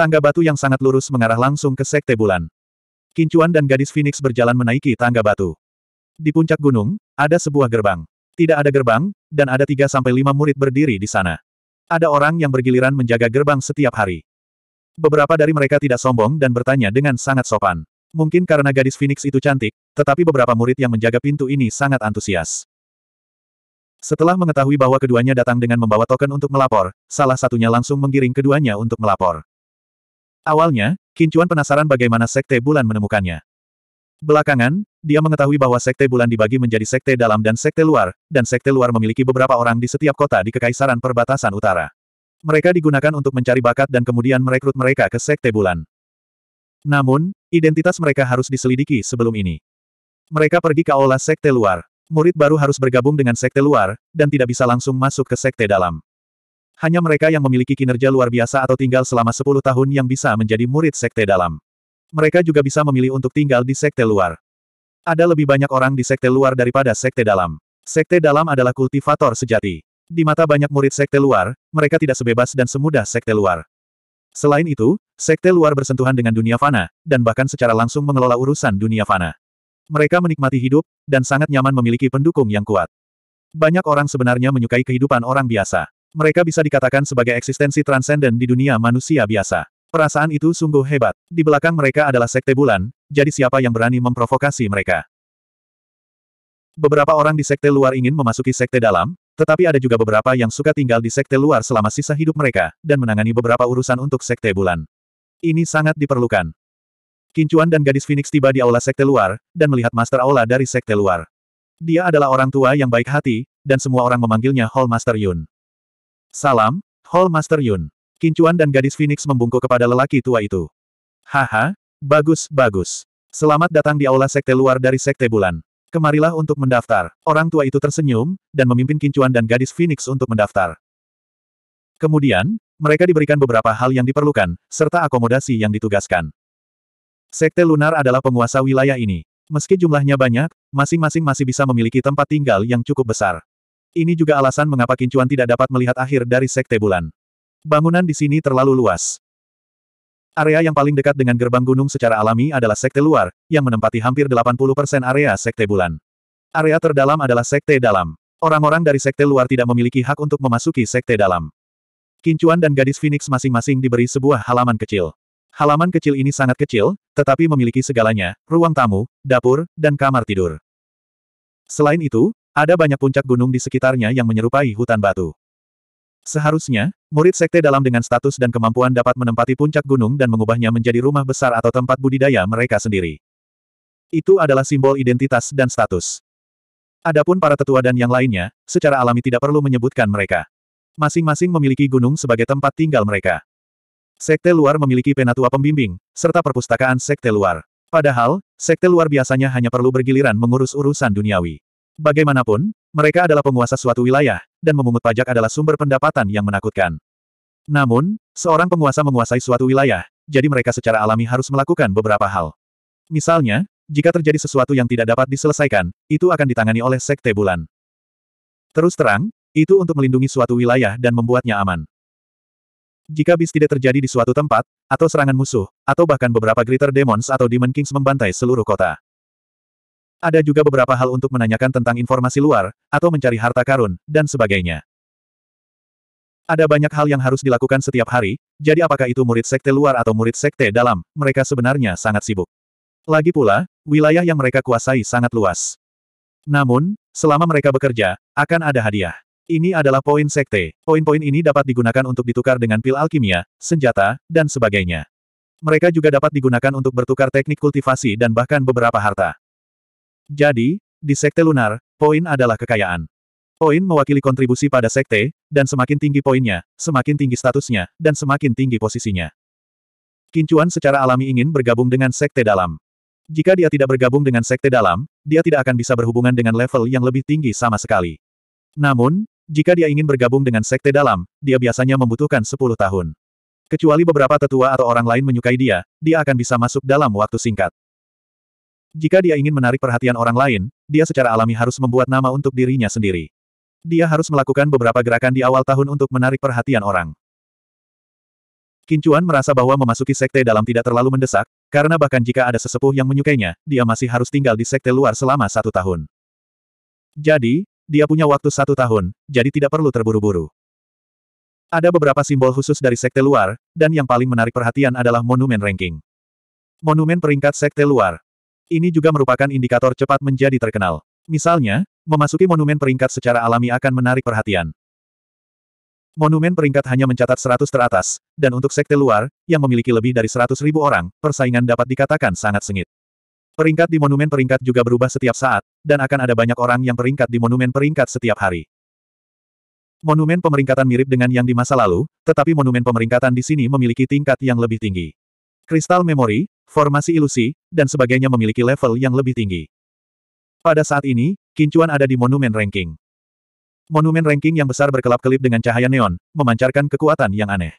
Tangga batu yang sangat lurus mengarah langsung ke Sekte Bulan. Kincuan dan gadis Phoenix berjalan menaiki tangga batu. Di puncak gunung, ada sebuah gerbang. Tidak ada gerbang, dan ada tiga sampai lima murid berdiri di sana. Ada orang yang bergiliran menjaga gerbang setiap hari. Beberapa dari mereka tidak sombong dan bertanya dengan sangat sopan. Mungkin karena gadis Phoenix itu cantik, tetapi beberapa murid yang menjaga pintu ini sangat antusias. Setelah mengetahui bahwa keduanya datang dengan membawa token untuk melapor, salah satunya langsung menggiring keduanya untuk melapor. Awalnya, Kincuan penasaran bagaimana Sekte Bulan menemukannya. Belakangan, dia mengetahui bahwa Sekte Bulan dibagi menjadi Sekte Dalam dan Sekte Luar, dan Sekte Luar memiliki beberapa orang di setiap kota di Kekaisaran Perbatasan Utara. Mereka digunakan untuk mencari bakat dan kemudian merekrut mereka ke Sekte Bulan. Namun, identitas mereka harus diselidiki sebelum ini. Mereka pergi ke aula Sekte Luar. Murid baru harus bergabung dengan Sekte Luar, dan tidak bisa langsung masuk ke Sekte Dalam. Hanya mereka yang memiliki kinerja luar biasa atau tinggal selama 10 tahun yang bisa menjadi murid sekte dalam. Mereka juga bisa memilih untuk tinggal di sekte luar. Ada lebih banyak orang di sekte luar daripada sekte dalam. Sekte dalam adalah kultivator sejati. Di mata banyak murid sekte luar, mereka tidak sebebas dan semudah sekte luar. Selain itu, sekte luar bersentuhan dengan dunia fana, dan bahkan secara langsung mengelola urusan dunia fana. Mereka menikmati hidup, dan sangat nyaman memiliki pendukung yang kuat. Banyak orang sebenarnya menyukai kehidupan orang biasa. Mereka bisa dikatakan sebagai eksistensi transenden di dunia manusia biasa. Perasaan itu sungguh hebat. Di belakang mereka adalah sekte bulan, jadi siapa yang berani memprovokasi mereka? Beberapa orang di sekte luar ingin memasuki sekte dalam, tetapi ada juga beberapa yang suka tinggal di sekte luar selama sisa hidup mereka, dan menangani beberapa urusan untuk sekte bulan. Ini sangat diperlukan. Kincuan dan gadis Phoenix tiba di aula sekte luar, dan melihat Master Aula dari sekte luar. Dia adalah orang tua yang baik hati, dan semua orang memanggilnya Hall Master Yun. Salam, Hall Master Yun. Kincuan dan gadis Phoenix membungkuk kepada lelaki tua itu. Haha, bagus, bagus. Selamat datang di aula sekte luar dari sekte bulan. Kemarilah untuk mendaftar. Orang tua itu tersenyum, dan memimpin Kincuan dan gadis Phoenix untuk mendaftar. Kemudian, mereka diberikan beberapa hal yang diperlukan, serta akomodasi yang ditugaskan. Sekte Lunar adalah penguasa wilayah ini. Meski jumlahnya banyak, masing-masing masih bisa memiliki tempat tinggal yang cukup besar. Ini juga alasan mengapa Kincuan tidak dapat melihat akhir dari Sekte Bulan. Bangunan di sini terlalu luas. Area yang paling dekat dengan gerbang gunung secara alami adalah Sekte Luar, yang menempati hampir 80% area Sekte Bulan. Area terdalam adalah Sekte Dalam. Orang-orang dari Sekte Luar tidak memiliki hak untuk memasuki Sekte Dalam. Kincuan dan gadis Phoenix masing-masing diberi sebuah halaman kecil. Halaman kecil ini sangat kecil, tetapi memiliki segalanya, ruang tamu, dapur, dan kamar tidur. Selain itu, ada banyak puncak gunung di sekitarnya yang menyerupai hutan batu. Seharusnya, murid sekte dalam dengan status dan kemampuan dapat menempati puncak gunung dan mengubahnya menjadi rumah besar atau tempat budidaya mereka sendiri. Itu adalah simbol identitas dan status. Adapun para tetua dan yang lainnya, secara alami tidak perlu menyebutkan mereka. Masing-masing memiliki gunung sebagai tempat tinggal mereka. Sekte luar memiliki penatua pembimbing, serta perpustakaan sekte luar. Padahal, sekte luar biasanya hanya perlu bergiliran mengurus urusan duniawi. Bagaimanapun, mereka adalah penguasa suatu wilayah, dan memungut pajak adalah sumber pendapatan yang menakutkan. Namun, seorang penguasa menguasai suatu wilayah, jadi mereka secara alami harus melakukan beberapa hal. Misalnya, jika terjadi sesuatu yang tidak dapat diselesaikan, itu akan ditangani oleh Sekte Bulan. Terus terang, itu untuk melindungi suatu wilayah dan membuatnya aman. Jika bis tidak terjadi di suatu tempat, atau serangan musuh, atau bahkan beberapa Greater Demons atau Demon Kings membantai seluruh kota. Ada juga beberapa hal untuk menanyakan tentang informasi luar, atau mencari harta karun, dan sebagainya. Ada banyak hal yang harus dilakukan setiap hari, jadi apakah itu murid sekte luar atau murid sekte dalam, mereka sebenarnya sangat sibuk. Lagi pula, wilayah yang mereka kuasai sangat luas. Namun, selama mereka bekerja, akan ada hadiah. Ini adalah poin sekte. Poin-poin ini dapat digunakan untuk ditukar dengan pil alkimia, senjata, dan sebagainya. Mereka juga dapat digunakan untuk bertukar teknik kultivasi dan bahkan beberapa harta. Jadi, di Sekte Lunar, poin adalah kekayaan. Poin mewakili kontribusi pada sekte, dan semakin tinggi poinnya, semakin tinggi statusnya, dan semakin tinggi posisinya. Kincuan secara alami ingin bergabung dengan sekte dalam. Jika dia tidak bergabung dengan sekte dalam, dia tidak akan bisa berhubungan dengan level yang lebih tinggi sama sekali. Namun, jika dia ingin bergabung dengan sekte dalam, dia biasanya membutuhkan 10 tahun. Kecuali beberapa tetua atau orang lain menyukai dia, dia akan bisa masuk dalam waktu singkat. Jika dia ingin menarik perhatian orang lain, dia secara alami harus membuat nama untuk dirinya sendiri. Dia harus melakukan beberapa gerakan di awal tahun untuk menarik perhatian orang. Kincuan merasa bahwa memasuki sekte dalam tidak terlalu mendesak, karena bahkan jika ada sesepuh yang menyukainya, dia masih harus tinggal di sekte luar selama satu tahun. Jadi, dia punya waktu satu tahun, jadi tidak perlu terburu-buru. Ada beberapa simbol khusus dari sekte luar, dan yang paling menarik perhatian adalah monumen ranking. Monumen peringkat sekte luar, ini juga merupakan indikator cepat menjadi terkenal. Misalnya, memasuki monumen peringkat secara alami akan menarik perhatian. Monumen peringkat hanya mencatat 100 teratas, dan untuk sekte luar, yang memiliki lebih dari 100 ribu orang, persaingan dapat dikatakan sangat sengit. Peringkat di monumen peringkat juga berubah setiap saat, dan akan ada banyak orang yang peringkat di monumen peringkat setiap hari. Monumen pemeringkatan mirip dengan yang di masa lalu, tetapi monumen pemeringkatan di sini memiliki tingkat yang lebih tinggi. Kristal memori, formasi ilusi, dan sebagainya memiliki level yang lebih tinggi. Pada saat ini, Kincuan ada di monumen ranking. Monumen ranking yang besar berkelap-kelip dengan cahaya neon, memancarkan kekuatan yang aneh.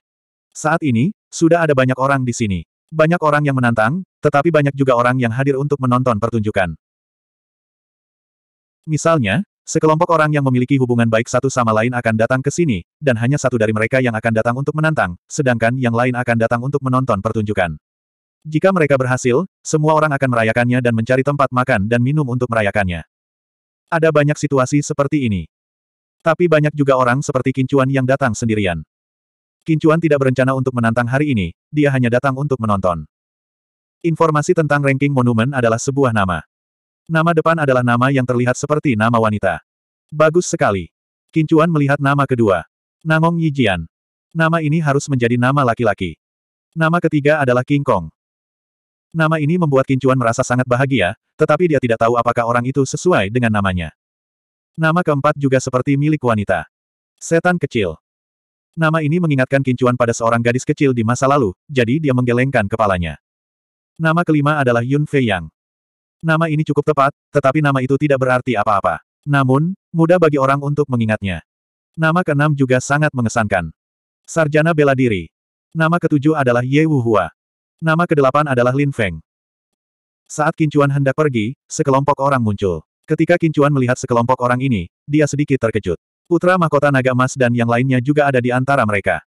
Saat ini, sudah ada banyak orang di sini. Banyak orang yang menantang, tetapi banyak juga orang yang hadir untuk menonton pertunjukan. Misalnya, sekelompok orang yang memiliki hubungan baik satu sama lain akan datang ke sini, dan hanya satu dari mereka yang akan datang untuk menantang, sedangkan yang lain akan datang untuk menonton pertunjukan. Jika mereka berhasil, semua orang akan merayakannya dan mencari tempat makan dan minum untuk merayakannya. Ada banyak situasi seperti ini. Tapi banyak juga orang seperti Kincuan yang datang sendirian. Kincuan tidak berencana untuk menantang hari ini, dia hanya datang untuk menonton. Informasi tentang ranking monumen adalah sebuah nama. Nama depan adalah nama yang terlihat seperti nama wanita. Bagus sekali. Kincuan melihat nama kedua. Nangong Yijian. Nama ini harus menjadi nama laki-laki. Nama ketiga adalah King Kong. Nama ini membuat Kincuan merasa sangat bahagia, tetapi dia tidak tahu apakah orang itu sesuai dengan namanya. Nama keempat juga seperti milik wanita. Setan kecil. Nama ini mengingatkan Kincuan pada seorang gadis kecil di masa lalu, jadi dia menggelengkan kepalanya. Nama kelima adalah Yun Fei Yang. Nama ini cukup tepat, tetapi nama itu tidak berarti apa-apa. Namun, mudah bagi orang untuk mengingatnya. Nama keenam juga sangat mengesankan. Sarjana bela diri. Nama ketujuh adalah Ye Wu Hua. Nama kedelapan adalah Lin Feng. Saat Kincuan hendak pergi, sekelompok orang muncul. Ketika Kincuan melihat sekelompok orang ini, dia sedikit terkejut. Putra Mahkota Naga Emas dan yang lainnya juga ada di antara mereka.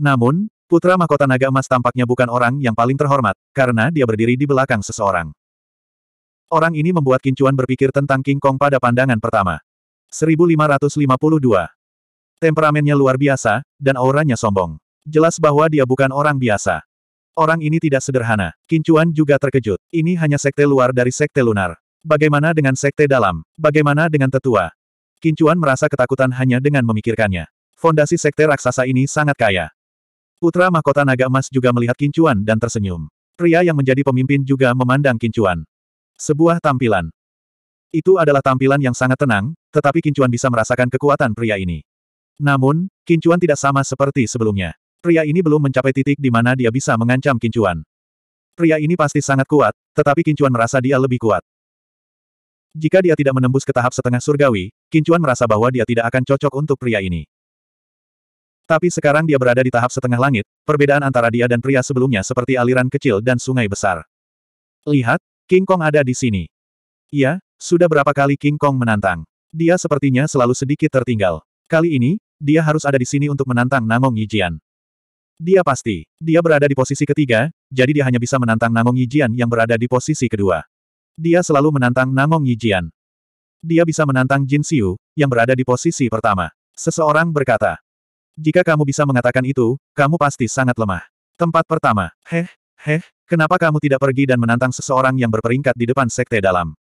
Namun, Putra Mahkota Naga Emas tampaknya bukan orang yang paling terhormat, karena dia berdiri di belakang seseorang. Orang ini membuat Kincuan berpikir tentang King Kong pada pandangan pertama. 1552. Temperamennya luar biasa, dan auranya sombong. Jelas bahwa dia bukan orang biasa. Orang ini tidak sederhana. Kincuan juga terkejut. Ini hanya sekte luar dari sekte lunar. Bagaimana dengan sekte dalam? Bagaimana dengan tetua? Kincuan merasa ketakutan hanya dengan memikirkannya. Fondasi sekte raksasa ini sangat kaya. Putra mahkota naga emas juga melihat Kincuan dan tersenyum. Pria yang menjadi pemimpin juga memandang Kincuan. Sebuah tampilan. Itu adalah tampilan yang sangat tenang, tetapi Kincuan bisa merasakan kekuatan pria ini. Namun, Kincuan tidak sama seperti sebelumnya. Pria ini belum mencapai titik di mana dia bisa mengancam Kincuan. Pria ini pasti sangat kuat, tetapi Kincuan merasa dia lebih kuat. Jika dia tidak menembus ke tahap setengah surgawi, Kincuan merasa bahwa dia tidak akan cocok untuk pria ini. Tapi sekarang dia berada di tahap setengah langit, perbedaan antara dia dan pria sebelumnya seperti aliran kecil dan sungai besar. Lihat, King Kong ada di sini. Iya, sudah berapa kali King Kong menantang. Dia sepertinya selalu sedikit tertinggal. Kali ini, dia harus ada di sini untuk menantang Namong Yijian. Dia pasti. Dia berada di posisi ketiga, jadi dia hanya bisa menantang Nangong Yijian yang berada di posisi kedua. Dia selalu menantang Nangong Yijian. Dia bisa menantang Jin Xiu, yang berada di posisi pertama. Seseorang berkata, jika kamu bisa mengatakan itu, kamu pasti sangat lemah. Tempat pertama, heh, heh, kenapa kamu tidak pergi dan menantang seseorang yang berperingkat di depan sekte dalam?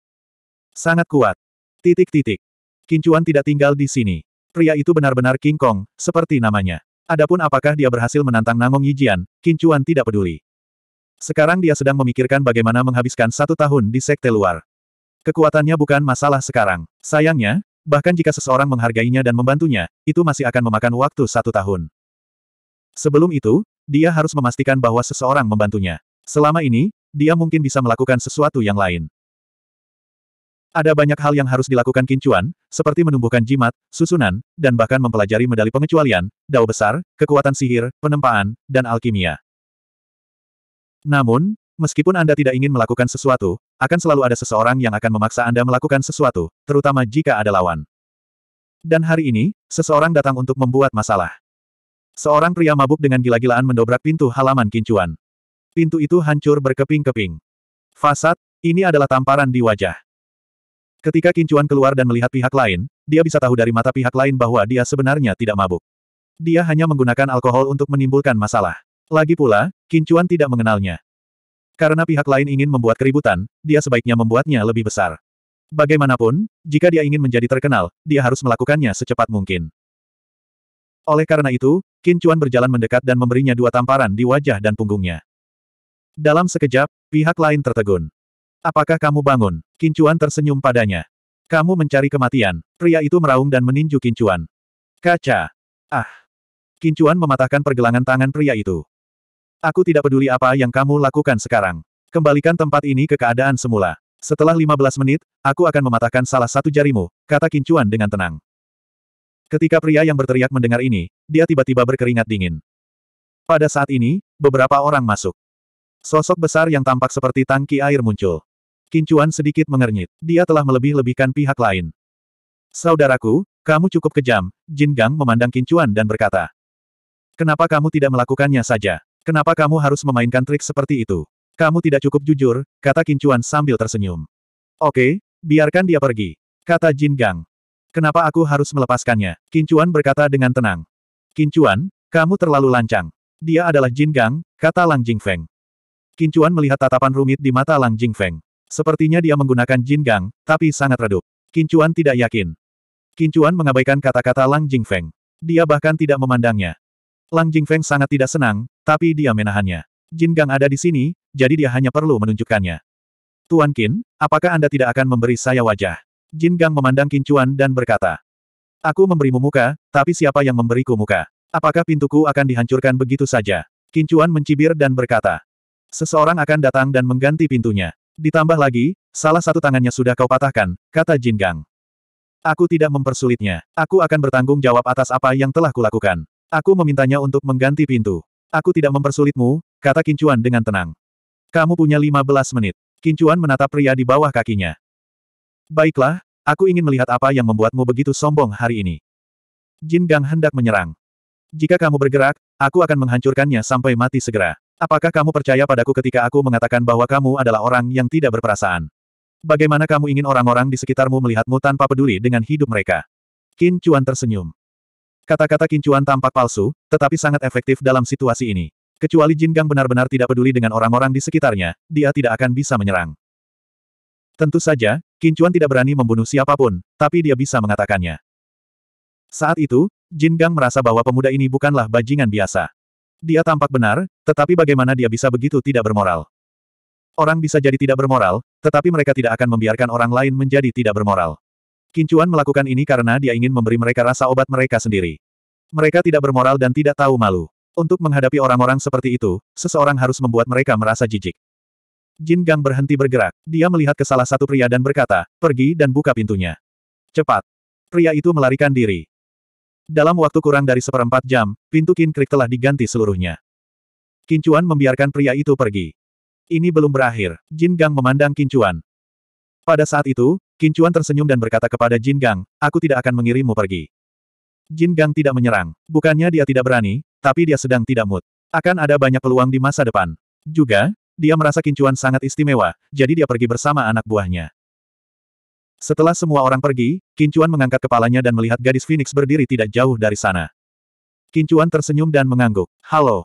Sangat kuat. Titik-titik. Kincuan tidak tinggal di sini. Pria itu benar-benar King Kong, seperti namanya. Adapun apakah dia berhasil menantang Nangong Yijian, Kincuan tidak peduli. Sekarang dia sedang memikirkan bagaimana menghabiskan satu tahun di sekte luar. Kekuatannya bukan masalah sekarang. Sayangnya, bahkan jika seseorang menghargainya dan membantunya, itu masih akan memakan waktu satu tahun. Sebelum itu, dia harus memastikan bahwa seseorang membantunya. Selama ini, dia mungkin bisa melakukan sesuatu yang lain. Ada banyak hal yang harus dilakukan Kincuan, seperti menumbuhkan jimat, susunan, dan bahkan mempelajari medali pengecualian, dao besar, kekuatan sihir, penempaan, dan alkimia. Namun, meskipun Anda tidak ingin melakukan sesuatu, akan selalu ada seseorang yang akan memaksa Anda melakukan sesuatu, terutama jika ada lawan. Dan hari ini, seseorang datang untuk membuat masalah. Seorang pria mabuk dengan gila-gilaan mendobrak pintu halaman Kincuan. Pintu itu hancur berkeping-keping. Fasad, ini adalah tamparan di wajah. Ketika Kincuan keluar dan melihat pihak lain, dia bisa tahu dari mata pihak lain bahwa dia sebenarnya tidak mabuk. Dia hanya menggunakan alkohol untuk menimbulkan masalah. Lagi pula, Kincuan tidak mengenalnya. Karena pihak lain ingin membuat keributan, dia sebaiknya membuatnya lebih besar. Bagaimanapun, jika dia ingin menjadi terkenal, dia harus melakukannya secepat mungkin. Oleh karena itu, Kincuan berjalan mendekat dan memberinya dua tamparan di wajah dan punggungnya. Dalam sekejap, pihak lain tertegun. Apakah kamu bangun? Kincuan tersenyum padanya. Kamu mencari kematian. Pria itu meraung dan meninju Kincuan. Kaca. Ah. Kincuan mematahkan pergelangan tangan pria itu. Aku tidak peduli apa yang kamu lakukan sekarang. Kembalikan tempat ini ke keadaan semula. Setelah 15 menit, aku akan mematahkan salah satu jarimu, kata Kincuan dengan tenang. Ketika pria yang berteriak mendengar ini, dia tiba-tiba berkeringat dingin. Pada saat ini, beberapa orang masuk. Sosok besar yang tampak seperti tangki air muncul. Kincuan sedikit mengernyit. Dia telah melebih-lebihkan pihak lain. Saudaraku, kamu cukup kejam, Jin Gang memandang Kincuan dan berkata. Kenapa kamu tidak melakukannya saja? Kenapa kamu harus memainkan trik seperti itu? Kamu tidak cukup jujur, kata Kincuan sambil tersenyum. Oke, biarkan dia pergi, kata Jin Gang. Kenapa aku harus melepaskannya? Kincuan berkata dengan tenang. Kincuan, kamu terlalu lancang. Dia adalah Jin Gang, kata Lang Jingfeng. Kincuan melihat tatapan rumit di mata Lang Jingfeng. Sepertinya dia menggunakan Jin Gang, tapi sangat redup. Kincuan tidak yakin. Kincuan mengabaikan kata-kata Lang Jing Feng. Dia bahkan tidak memandangnya. Lang Jing Feng sangat tidak senang, tapi dia menahannya. Jin Gang ada di sini, jadi dia hanya perlu menunjukkannya. Tuan Qin, apakah Anda tidak akan memberi saya wajah? Jin Gang memandang Kincuan dan berkata. Aku memberimu muka, tapi siapa yang memberiku muka? Apakah pintuku akan dihancurkan begitu saja? Kincuan mencibir dan berkata. Seseorang akan datang dan mengganti pintunya. Ditambah lagi, salah satu tangannya sudah kau patahkan, kata Jin Gang. Aku tidak mempersulitnya. Aku akan bertanggung jawab atas apa yang telah kulakukan. Aku memintanya untuk mengganti pintu. Aku tidak mempersulitmu, kata Kincuan dengan tenang. Kamu punya 15 menit. Kincuan menatap pria di bawah kakinya. Baiklah, aku ingin melihat apa yang membuatmu begitu sombong hari ini. Jin Gang hendak menyerang. Jika kamu bergerak, aku akan menghancurkannya sampai mati segera. Apakah kamu percaya padaku ketika aku mengatakan bahwa kamu adalah orang yang tidak berperasaan? Bagaimana kamu ingin orang-orang di sekitarmu melihatmu tanpa peduli dengan hidup mereka? Qin Chuan tersenyum. Kata-kata Qin Chuan tampak palsu, tetapi sangat efektif dalam situasi ini. Kecuali Jin Gang benar-benar tidak peduli dengan orang-orang di sekitarnya, dia tidak akan bisa menyerang. Tentu saja, Qin Chuan tidak berani membunuh siapapun, tapi dia bisa mengatakannya. Saat itu, Jin Gang merasa bahwa pemuda ini bukanlah bajingan biasa. Dia tampak benar, tetapi bagaimana dia bisa begitu tidak bermoral? Orang bisa jadi tidak bermoral, tetapi mereka tidak akan membiarkan orang lain menjadi tidak bermoral. Kincuan melakukan ini karena dia ingin memberi mereka rasa obat mereka sendiri. Mereka tidak bermoral dan tidak tahu malu. Untuk menghadapi orang-orang seperti itu, seseorang harus membuat mereka merasa jijik. Jin Gang berhenti bergerak. Dia melihat ke salah satu pria dan berkata, pergi dan buka pintunya. Cepat. Pria itu melarikan diri. Dalam waktu kurang dari seperempat jam, pintu kinkrik telah diganti seluruhnya. Kincuan membiarkan pria itu pergi. Ini belum berakhir, Jin Gang memandang Kincuan. Pada saat itu, Kincuan tersenyum dan berkata kepada Jin Gang, aku tidak akan mengirimmu pergi. Jin Gang tidak menyerang. Bukannya dia tidak berani, tapi dia sedang tidak mood. Akan ada banyak peluang di masa depan. Juga, dia merasa Kincuan sangat istimewa, jadi dia pergi bersama anak buahnya. Setelah semua orang pergi, Kincuan mengangkat kepalanya dan melihat gadis Phoenix berdiri tidak jauh dari sana. Kincuan tersenyum dan mengangguk. Halo.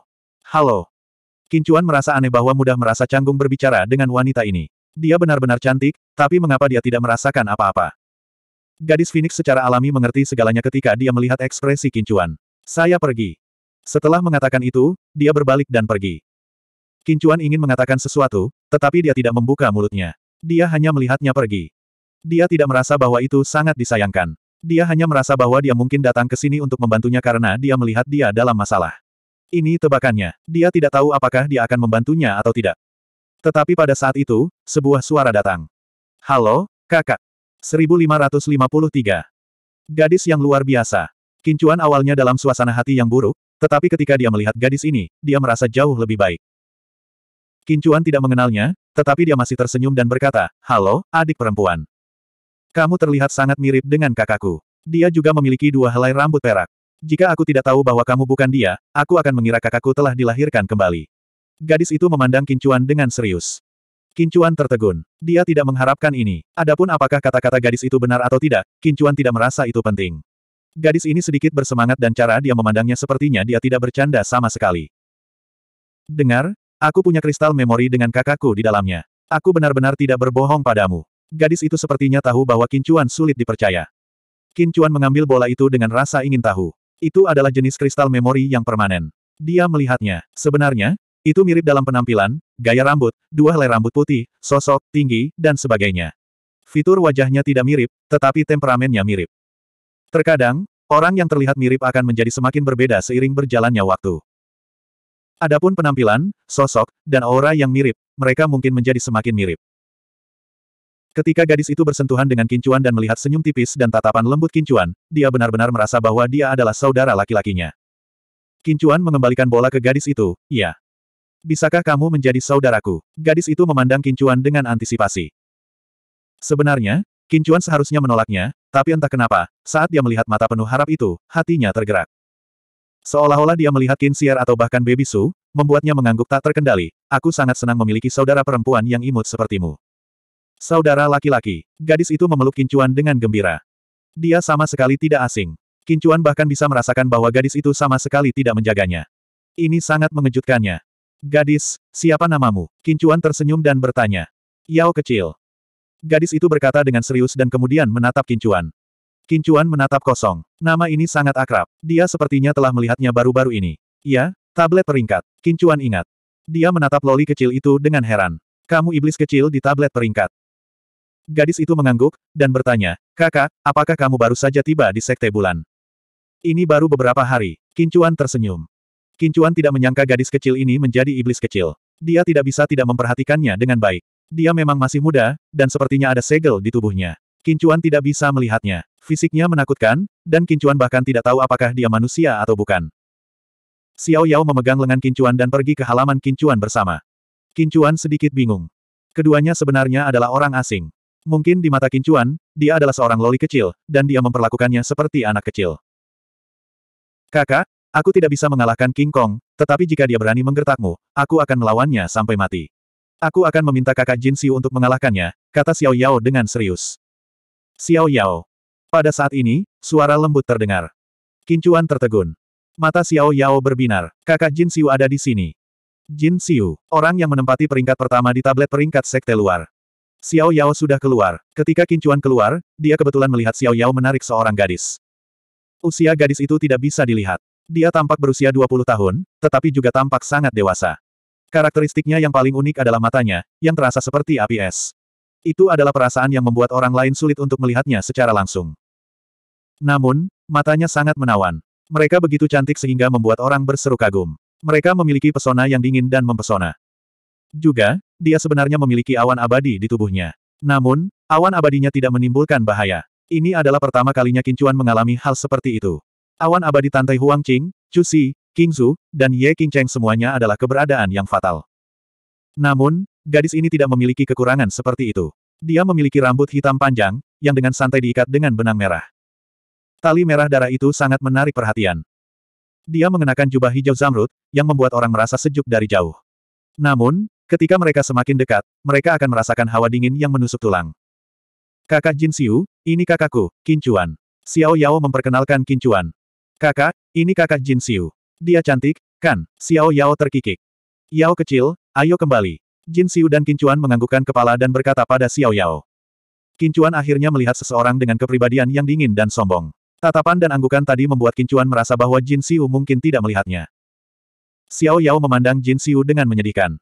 Halo. Kincuan merasa aneh bahwa mudah merasa canggung berbicara dengan wanita ini. Dia benar-benar cantik, tapi mengapa dia tidak merasakan apa-apa? Gadis Phoenix secara alami mengerti segalanya ketika dia melihat ekspresi Kincuan. Saya pergi. Setelah mengatakan itu, dia berbalik dan pergi. Kincuan ingin mengatakan sesuatu, tetapi dia tidak membuka mulutnya. Dia hanya melihatnya pergi. Dia tidak merasa bahwa itu sangat disayangkan. Dia hanya merasa bahwa dia mungkin datang ke sini untuk membantunya karena dia melihat dia dalam masalah. Ini tebakannya. Dia tidak tahu apakah dia akan membantunya atau tidak. Tetapi pada saat itu, sebuah suara datang. Halo, kakak. 1553. Gadis yang luar biasa. Kincuan awalnya dalam suasana hati yang buruk, tetapi ketika dia melihat gadis ini, dia merasa jauh lebih baik. Kincuan tidak mengenalnya, tetapi dia masih tersenyum dan berkata, Halo, adik perempuan. Kamu terlihat sangat mirip dengan kakakku. Dia juga memiliki dua helai rambut perak. Jika aku tidak tahu bahwa kamu bukan dia, aku akan mengira kakakku telah dilahirkan kembali. Gadis itu memandang Kincuan dengan serius. Kincuan tertegun. Dia tidak mengharapkan ini. Adapun apakah kata-kata gadis itu benar atau tidak, Kincuan tidak merasa itu penting. Gadis ini sedikit bersemangat dan cara dia memandangnya sepertinya dia tidak bercanda sama sekali. Dengar, aku punya kristal memori dengan kakakku di dalamnya. Aku benar-benar tidak berbohong padamu. Gadis itu sepertinya tahu bahwa kincuan sulit dipercaya. Kincuan mengambil bola itu dengan rasa ingin tahu. Itu adalah jenis kristal memori yang permanen. Dia melihatnya. Sebenarnya, itu mirip dalam penampilan, gaya rambut, dua helai rambut putih, sosok, tinggi, dan sebagainya. Fitur wajahnya tidak mirip, tetapi temperamennya mirip. Terkadang, orang yang terlihat mirip akan menjadi semakin berbeda seiring berjalannya waktu. Adapun penampilan, sosok, dan aura yang mirip, mereka mungkin menjadi semakin mirip. Ketika gadis itu bersentuhan dengan Kincuan dan melihat senyum tipis dan tatapan lembut Kincuan, dia benar-benar merasa bahwa dia adalah saudara laki-lakinya. Kincuan mengembalikan bola ke gadis itu, Ya. Bisakah kamu menjadi saudaraku? Gadis itu memandang Kincuan dengan antisipasi. Sebenarnya, Kincuan seharusnya menolaknya, tapi entah kenapa, saat dia melihat mata penuh harap itu, hatinya tergerak. Seolah-olah dia melihat Kinsier atau bahkan Baby Su, membuatnya mengangguk tak terkendali, aku sangat senang memiliki saudara perempuan yang imut sepertimu. Saudara laki-laki, gadis itu memeluk Kincuan dengan gembira. Dia sama sekali tidak asing. Kincuan bahkan bisa merasakan bahwa gadis itu sama sekali tidak menjaganya. Ini sangat mengejutkannya. Gadis, siapa namamu? Kincuan tersenyum dan bertanya. Yao kecil. Gadis itu berkata dengan serius dan kemudian menatap Kincuan. Kincuan menatap kosong. Nama ini sangat akrab. Dia sepertinya telah melihatnya baru-baru ini. Ya, tablet peringkat. Kincuan ingat. Dia menatap loli kecil itu dengan heran. Kamu iblis kecil di tablet peringkat. Gadis itu mengangguk, dan bertanya, Kakak, apakah kamu baru saja tiba di Sekte Bulan? Ini baru beberapa hari. Kincuan tersenyum. Kincuan tidak menyangka gadis kecil ini menjadi iblis kecil. Dia tidak bisa tidak memperhatikannya dengan baik. Dia memang masih muda, dan sepertinya ada segel di tubuhnya. Kincuan tidak bisa melihatnya. Fisiknya menakutkan, dan Kincuan bahkan tidak tahu apakah dia manusia atau bukan. Xiao Yao memegang lengan Kincuan dan pergi ke halaman Kincuan bersama. Kincuan sedikit bingung. Keduanya sebenarnya adalah orang asing. Mungkin di mata Kincuan, dia adalah seorang loli kecil, dan dia memperlakukannya seperti anak kecil. Kakak, aku tidak bisa mengalahkan King Kong, tetapi jika dia berani menggertakmu, aku akan melawannya sampai mati. Aku akan meminta kakak Jin Xiu untuk mengalahkannya, kata Xiao Yao dengan serius. Xiao Yao. Pada saat ini, suara lembut terdengar. Kincuan tertegun. Mata Xiao Yao berbinar, kakak Jin Xiu ada di sini. Jin Xiu, orang yang menempati peringkat pertama di tablet peringkat sekte luar. Xiao Yao sudah keluar. Ketika Kincuan keluar, dia kebetulan melihat Xiao Yao menarik seorang gadis. Usia gadis itu tidak bisa dilihat. Dia tampak berusia 20 tahun, tetapi juga tampak sangat dewasa. Karakteristiknya yang paling unik adalah matanya, yang terasa seperti api es. Itu adalah perasaan yang membuat orang lain sulit untuk melihatnya secara langsung. Namun, matanya sangat menawan. Mereka begitu cantik sehingga membuat orang berseru kagum. Mereka memiliki pesona yang dingin dan mempesona. Juga, dia sebenarnya memiliki awan abadi di tubuhnya. Namun, awan abadinya tidak menimbulkan bahaya. Ini adalah pertama kalinya Kincuan mengalami hal seperti itu. Awan abadi Tantai Huang Qing, Chu Si, King Zhu, dan Ye King Cheng semuanya adalah keberadaan yang fatal. Namun, gadis ini tidak memiliki kekurangan seperti itu. Dia memiliki rambut hitam panjang, yang dengan santai diikat dengan benang merah. Tali merah darah itu sangat menarik perhatian. Dia mengenakan jubah hijau zamrud, yang membuat orang merasa sejuk dari jauh. Namun, Ketika mereka semakin dekat, mereka akan merasakan hawa dingin yang menusuk tulang. Kakak Jin Xiu, ini kakakku, Kincuan. Xiao Yao memperkenalkan Kincuan. Kakak, ini kakak Jin Xiu. Dia cantik, kan? Xiao Yao terkikik. Yao kecil, ayo kembali. Jin Xiu dan Kincuan menganggukkan kepala dan berkata pada Xiao Yao. Kincuan akhirnya melihat seseorang dengan kepribadian yang dingin dan sombong. Tatapan dan anggukan tadi membuat Kincuan merasa bahwa Jin Xiu mungkin tidak melihatnya. Xiao Yao memandang Jin Xiu dengan menyedihkan.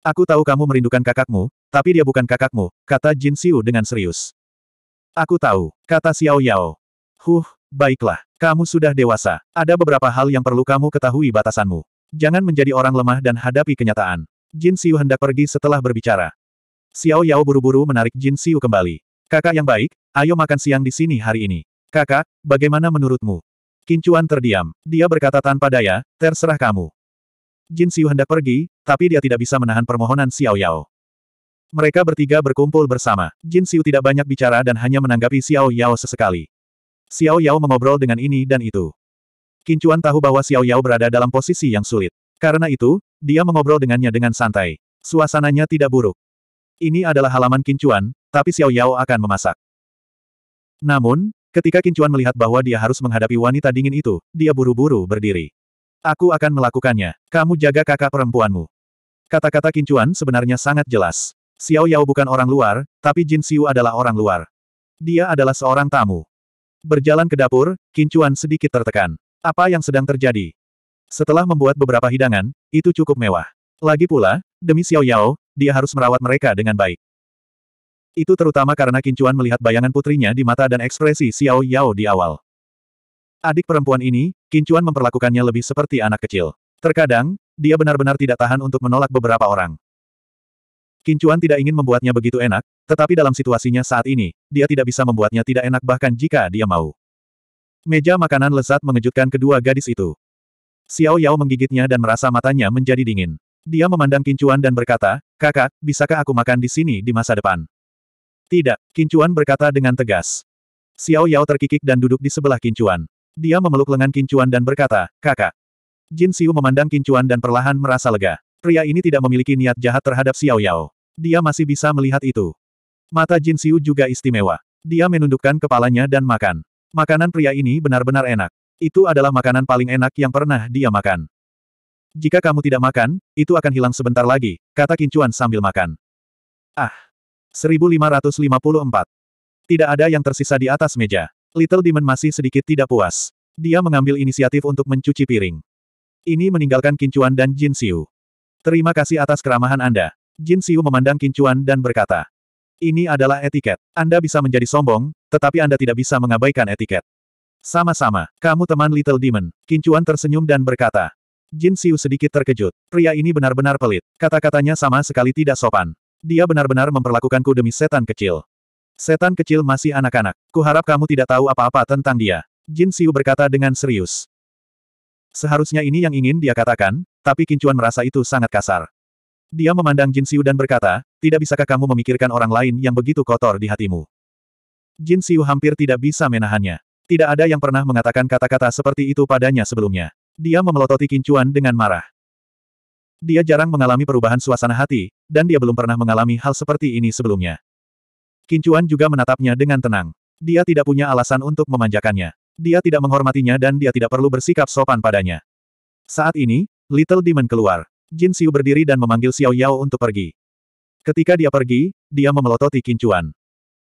Aku tahu kamu merindukan kakakmu, tapi dia bukan kakakmu, kata Jin Xiu dengan serius. Aku tahu, kata Xiao Yao. Huh, baiklah, kamu sudah dewasa. Ada beberapa hal yang perlu kamu ketahui batasanmu. Jangan menjadi orang lemah dan hadapi kenyataan. Jin Xiu hendak pergi setelah berbicara. Xiao Yao buru-buru menarik Jin Xiu kembali. Kakak yang baik, ayo makan siang di sini hari ini. Kakak, bagaimana menurutmu? Kincuan terdiam. Dia berkata tanpa daya, terserah kamu. Jin Xiu hendak pergi, tapi dia tidak bisa menahan permohonan Xiao Yao. Mereka bertiga berkumpul bersama. Jin Xiu tidak banyak bicara dan hanya menanggapi Xiao Yao sesekali. Xiao Yao mengobrol dengan ini dan itu. Kincuan tahu bahwa Xiao Yao berada dalam posisi yang sulit. Karena itu, dia mengobrol dengannya dengan santai. Suasananya tidak buruk. Ini adalah halaman Kincuan, tapi Xiao Yao akan memasak. Namun, ketika Kincuan melihat bahwa dia harus menghadapi wanita dingin itu, dia buru-buru berdiri. Aku akan melakukannya. Kamu jaga kakak perempuanmu. Kata-kata Kincuan sebenarnya sangat jelas. Xiao Yao bukan orang luar, tapi Jin Xiu adalah orang luar. Dia adalah seorang tamu. Berjalan ke dapur, Kincuan sedikit tertekan. Apa yang sedang terjadi? Setelah membuat beberapa hidangan, itu cukup mewah. Lagi pula, demi Xiao Yao, dia harus merawat mereka dengan baik. Itu terutama karena Kincuan melihat bayangan putrinya di mata dan ekspresi Xiao Yao di awal. Adik perempuan ini, Kincuan memperlakukannya lebih seperti anak kecil. Terkadang, dia benar-benar tidak tahan untuk menolak beberapa orang. Kincuan tidak ingin membuatnya begitu enak, tetapi dalam situasinya saat ini, dia tidak bisa membuatnya tidak enak bahkan jika dia mau. Meja makanan lezat mengejutkan kedua gadis itu. Xiao Yao menggigitnya dan merasa matanya menjadi dingin. Dia memandang Kincuan dan berkata, Kakak, bisakah aku makan di sini di masa depan? Tidak, Kincuan berkata dengan tegas. Xiao Yao terkikik dan duduk di sebelah Kincuan. Dia memeluk lengan Kincuan dan berkata, Kakak, Jin Xiu memandang Kincuan dan perlahan merasa lega. Pria ini tidak memiliki niat jahat terhadap Xiao Yao. Dia masih bisa melihat itu. Mata Jin Xiu juga istimewa. Dia menundukkan kepalanya dan makan. Makanan pria ini benar-benar enak. Itu adalah makanan paling enak yang pernah dia makan. Jika kamu tidak makan, itu akan hilang sebentar lagi, kata Kincuan sambil makan. Ah! 1554. Tidak ada yang tersisa di atas meja. Little Demon masih sedikit tidak puas. Dia mengambil inisiatif untuk mencuci piring. Ini meninggalkan Kincuan dan Jin Xiu. Terima kasih atas keramahan Anda. Jin Xiu memandang Kincuan dan berkata. Ini adalah etiket. Anda bisa menjadi sombong, tetapi Anda tidak bisa mengabaikan etiket. Sama-sama, kamu teman Little Demon. Kincuan tersenyum dan berkata. Jin Xiu sedikit terkejut. Pria ini benar-benar pelit. Kata-katanya sama sekali tidak sopan. Dia benar-benar memperlakukanku demi setan kecil. Setan kecil masih anak-anak. Kuharap kamu tidak tahu apa-apa tentang dia. Jin Xiu berkata dengan serius. Seharusnya ini yang ingin dia katakan, tapi Kincuan merasa itu sangat kasar. Dia memandang Jin Xiu dan berkata, tidak bisakah kamu memikirkan orang lain yang begitu kotor di hatimu. Jin Xiu hampir tidak bisa menahannya. Tidak ada yang pernah mengatakan kata-kata seperti itu padanya sebelumnya. Dia memelototi Kincuan dengan marah. Dia jarang mengalami perubahan suasana hati, dan dia belum pernah mengalami hal seperti ini sebelumnya. Kincuan juga menatapnya dengan tenang. Dia tidak punya alasan untuk memanjakannya. Dia tidak menghormatinya dan dia tidak perlu bersikap sopan padanya. Saat ini, Little Demon keluar. Jin Xiu berdiri dan memanggil Xiao Yao untuk pergi. Ketika dia pergi, dia memelototi Kincuan.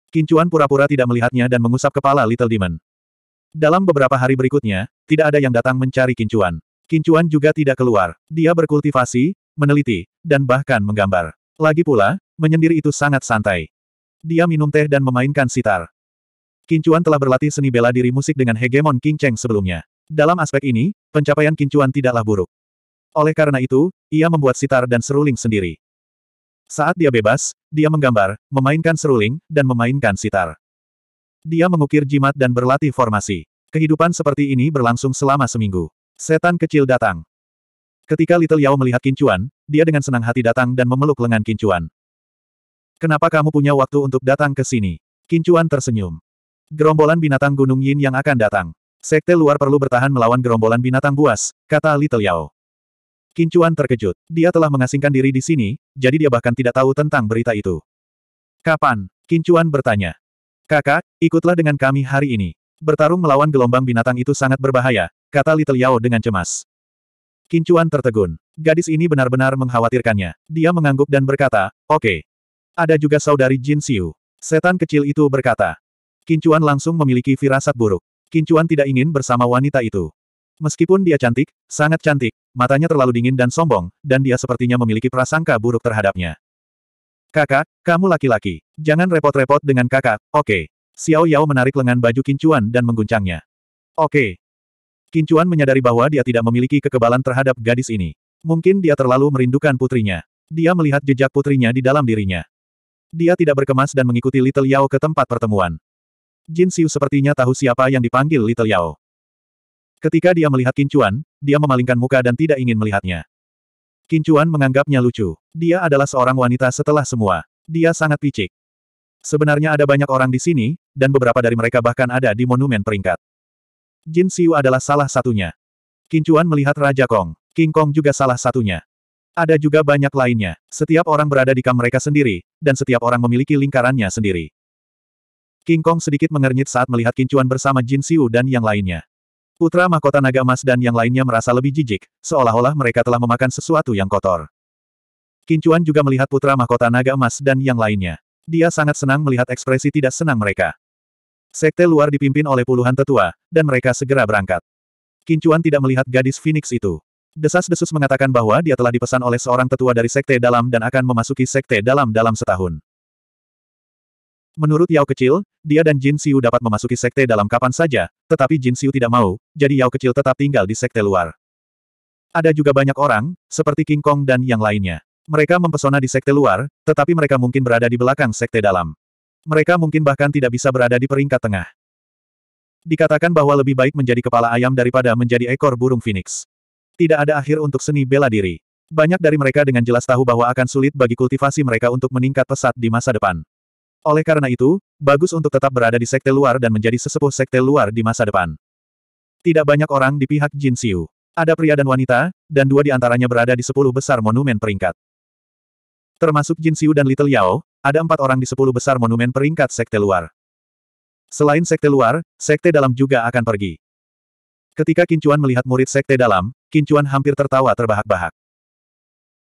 Kincuan pura-pura tidak melihatnya dan mengusap kepala Little Demon. Dalam beberapa hari berikutnya, tidak ada yang datang mencari Kincuan. Kincuan juga tidak keluar. Dia berkultivasi, meneliti, dan bahkan menggambar. Lagi pula, menyendiri itu sangat santai. Dia minum teh dan memainkan sitar. Kincuan telah berlatih seni bela diri musik dengan hegemon King Cheng sebelumnya. Dalam aspek ini, pencapaian Kincuan tidaklah buruk. Oleh karena itu, ia membuat sitar dan seruling sendiri. Saat dia bebas, dia menggambar, memainkan seruling, dan memainkan sitar. Dia mengukir jimat dan berlatih formasi. Kehidupan seperti ini berlangsung selama seminggu. Setan kecil datang. Ketika Little Yao melihat Kincuan, dia dengan senang hati datang dan memeluk lengan Kincuan. Kenapa kamu punya waktu untuk datang ke sini? Kincuan tersenyum. Gerombolan binatang Gunung Yin yang akan datang. Sekte luar perlu bertahan melawan gerombolan binatang buas, kata Little Yao. Kincuan terkejut. Dia telah mengasingkan diri di sini, jadi dia bahkan tidak tahu tentang berita itu. Kapan? Kincuan bertanya. Kakak, ikutlah dengan kami hari ini. Bertarung melawan gelombang binatang itu sangat berbahaya, kata Little Yao dengan cemas. Kincuan tertegun. Gadis ini benar-benar mengkhawatirkannya. Dia mengangguk dan berkata, oke. Okay. Ada juga saudari Jin Xiu. Setan kecil itu berkata, Kincuan langsung memiliki firasat buruk. Kincuan tidak ingin bersama wanita itu. Meskipun dia cantik, sangat cantik, matanya terlalu dingin dan sombong, dan dia sepertinya memiliki prasangka buruk terhadapnya. Kakak, kamu laki-laki. Jangan repot-repot dengan kakak, oke. Okay. Xiao Yao menarik lengan baju Kincuan dan mengguncangnya. Oke. Okay. Kincuan menyadari bahwa dia tidak memiliki kekebalan terhadap gadis ini. Mungkin dia terlalu merindukan putrinya. Dia melihat jejak putrinya di dalam dirinya. Dia tidak berkemas dan mengikuti Little Yao ke tempat pertemuan. Jin Xiu sepertinya tahu siapa yang dipanggil Little Yao. Ketika dia melihat Kincuan, dia memalingkan muka dan tidak ingin melihatnya. Kincuan menganggapnya lucu. Dia adalah seorang wanita setelah semua. Dia sangat picik. Sebenarnya ada banyak orang di sini, dan beberapa dari mereka bahkan ada di monumen peringkat. Jin Xiu adalah salah satunya. Kincuan melihat Raja Kong. King Kong juga salah satunya. Ada juga banyak lainnya. Setiap orang berada di kam mereka sendiri, dan setiap orang memiliki lingkarannya sendiri. King Kong sedikit mengernyit saat melihat kincuan bersama Jin Siu dan yang lainnya. Putra mahkota naga emas dan yang lainnya merasa lebih jijik, seolah-olah mereka telah memakan sesuatu yang kotor. Kincuan juga melihat putra mahkota naga emas dan yang lainnya. Dia sangat senang melihat ekspresi tidak senang mereka. Sekte luar dipimpin oleh puluhan tetua, dan mereka segera berangkat. Kincuan tidak melihat gadis Phoenix itu. Desas-desus mengatakan bahwa dia telah dipesan oleh seorang tetua dari sekte dalam dan akan memasuki sekte dalam dalam setahun. Menurut Yao kecil, dia dan Jin Xiu dapat memasuki sekte dalam kapan saja, tetapi Jin Xiu tidak mau, jadi Yao kecil tetap tinggal di sekte luar. Ada juga banyak orang, seperti King Kong dan yang lainnya. Mereka mempesona di sekte luar, tetapi mereka mungkin berada di belakang sekte dalam. Mereka mungkin bahkan tidak bisa berada di peringkat tengah. Dikatakan bahwa lebih baik menjadi kepala ayam daripada menjadi ekor burung phoenix. Tidak ada akhir untuk seni bela diri. Banyak dari mereka dengan jelas tahu bahwa akan sulit bagi kultivasi mereka untuk meningkat pesat di masa depan. Oleh karena itu, bagus untuk tetap berada di sekte luar dan menjadi sesepuh sekte luar di masa depan. Tidak banyak orang di pihak Jin Xiu. Ada pria dan wanita, dan dua di antaranya berada di sepuluh besar monumen peringkat. Termasuk Jin Xiu dan Little Yao, ada empat orang di sepuluh besar monumen peringkat sekte luar. Selain sekte luar, sekte dalam juga akan pergi. Ketika Kincuan melihat murid sekte dalam, Kincuan hampir tertawa terbahak-bahak.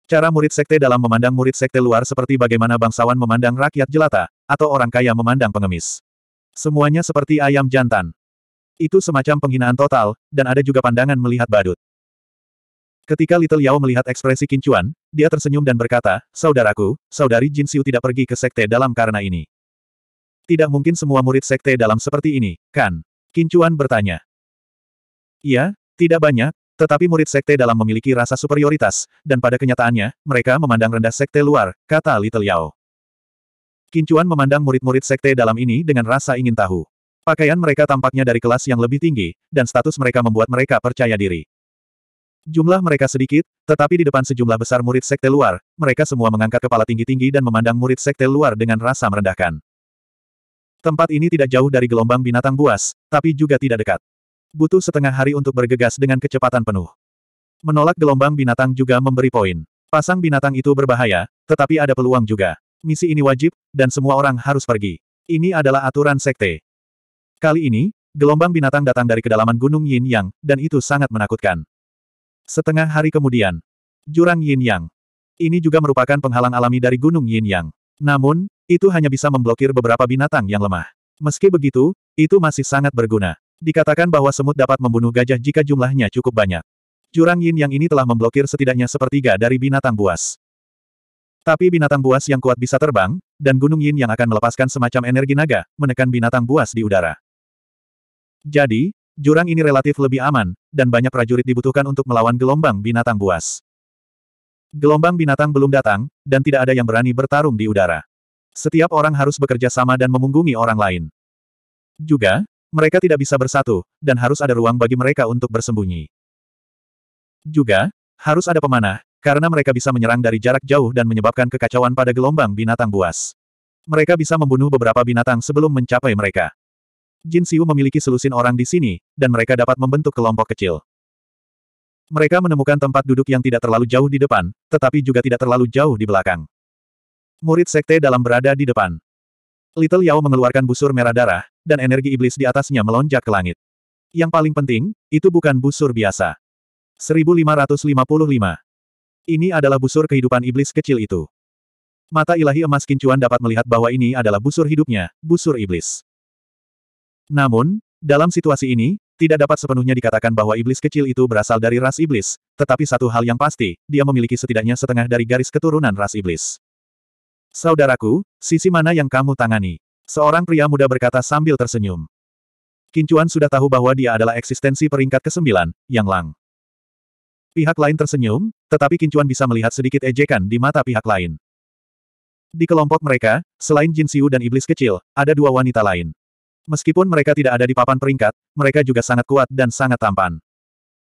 Cara murid sekte dalam memandang murid sekte luar seperti bagaimana bangsawan memandang rakyat jelata, atau orang kaya memandang pengemis. Semuanya seperti ayam jantan. Itu semacam penghinaan total, dan ada juga pandangan melihat badut. Ketika Little Yao melihat ekspresi Kincuan, dia tersenyum dan berkata, Saudaraku, saudari Jin Xiu tidak pergi ke sekte dalam karena ini. Tidak mungkin semua murid sekte dalam seperti ini, kan? Kincuan bertanya. Iya, tidak banyak, tetapi murid sekte dalam memiliki rasa superioritas, dan pada kenyataannya, mereka memandang rendah sekte luar, kata Little Yao. Kincuan memandang murid-murid sekte dalam ini dengan rasa ingin tahu. Pakaian mereka tampaknya dari kelas yang lebih tinggi, dan status mereka membuat mereka percaya diri. Jumlah mereka sedikit, tetapi di depan sejumlah besar murid sekte luar, mereka semua mengangkat kepala tinggi-tinggi dan memandang murid sekte luar dengan rasa merendahkan. Tempat ini tidak jauh dari gelombang binatang buas, tapi juga tidak dekat butuh setengah hari untuk bergegas dengan kecepatan penuh. Menolak gelombang binatang juga memberi poin. Pasang binatang itu berbahaya, tetapi ada peluang juga. Misi ini wajib, dan semua orang harus pergi. Ini adalah aturan sekte. Kali ini, gelombang binatang datang dari kedalaman Gunung Yin Yang, dan itu sangat menakutkan. Setengah hari kemudian, Jurang Yin Yang. Ini juga merupakan penghalang alami dari Gunung Yin Yang. Namun, itu hanya bisa memblokir beberapa binatang yang lemah. Meski begitu, itu masih sangat berguna. Dikatakan bahwa semut dapat membunuh gajah jika jumlahnya cukup banyak. Jurang yin yang ini telah memblokir setidaknya sepertiga dari binatang buas. Tapi binatang buas yang kuat bisa terbang, dan gunung yin yang akan melepaskan semacam energi naga, menekan binatang buas di udara. Jadi, jurang ini relatif lebih aman, dan banyak prajurit dibutuhkan untuk melawan gelombang binatang buas. Gelombang binatang belum datang, dan tidak ada yang berani bertarung di udara. Setiap orang harus bekerja sama dan memunggungi orang lain. Juga, mereka tidak bisa bersatu, dan harus ada ruang bagi mereka untuk bersembunyi. Juga, harus ada pemanah, karena mereka bisa menyerang dari jarak jauh dan menyebabkan kekacauan pada gelombang binatang buas. Mereka bisa membunuh beberapa binatang sebelum mencapai mereka. Jin Siu memiliki selusin orang di sini, dan mereka dapat membentuk kelompok kecil. Mereka menemukan tempat duduk yang tidak terlalu jauh di depan, tetapi juga tidak terlalu jauh di belakang. Murid sekte dalam berada di depan. Little Yao mengeluarkan busur merah darah, dan energi iblis di atasnya melonjak ke langit. Yang paling penting, itu bukan busur biasa. 1555. Ini adalah busur kehidupan iblis kecil itu. Mata ilahi emas kincuan dapat melihat bahwa ini adalah busur hidupnya, busur iblis. Namun, dalam situasi ini, tidak dapat sepenuhnya dikatakan bahwa iblis kecil itu berasal dari ras iblis, tetapi satu hal yang pasti, dia memiliki setidaknya setengah dari garis keturunan ras iblis. Saudaraku, sisi mana yang kamu tangani? Seorang pria muda berkata sambil tersenyum. Kincuan sudah tahu bahwa dia adalah eksistensi peringkat ke-9, Yang Lang. Pihak lain tersenyum, tetapi Kincuan bisa melihat sedikit ejekan di mata pihak lain. Di kelompok mereka, selain Jin Siu dan iblis kecil, ada dua wanita lain. Meskipun mereka tidak ada di papan peringkat, mereka juga sangat kuat dan sangat tampan.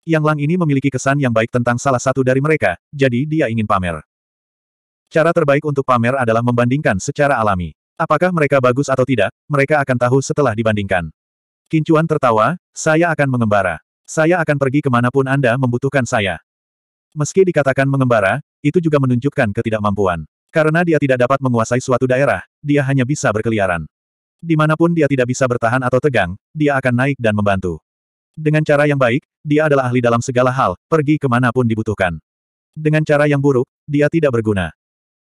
Yang Lang ini memiliki kesan yang baik tentang salah satu dari mereka, jadi dia ingin pamer. Cara terbaik untuk pamer adalah membandingkan secara alami. Apakah mereka bagus atau tidak, mereka akan tahu setelah dibandingkan. Kincuan tertawa, saya akan mengembara. Saya akan pergi kemanapun Anda membutuhkan saya. Meski dikatakan mengembara, itu juga menunjukkan ketidakmampuan. Karena dia tidak dapat menguasai suatu daerah, dia hanya bisa berkeliaran. Dimanapun dia tidak bisa bertahan atau tegang, dia akan naik dan membantu. Dengan cara yang baik, dia adalah ahli dalam segala hal, pergi kemanapun dibutuhkan. Dengan cara yang buruk, dia tidak berguna.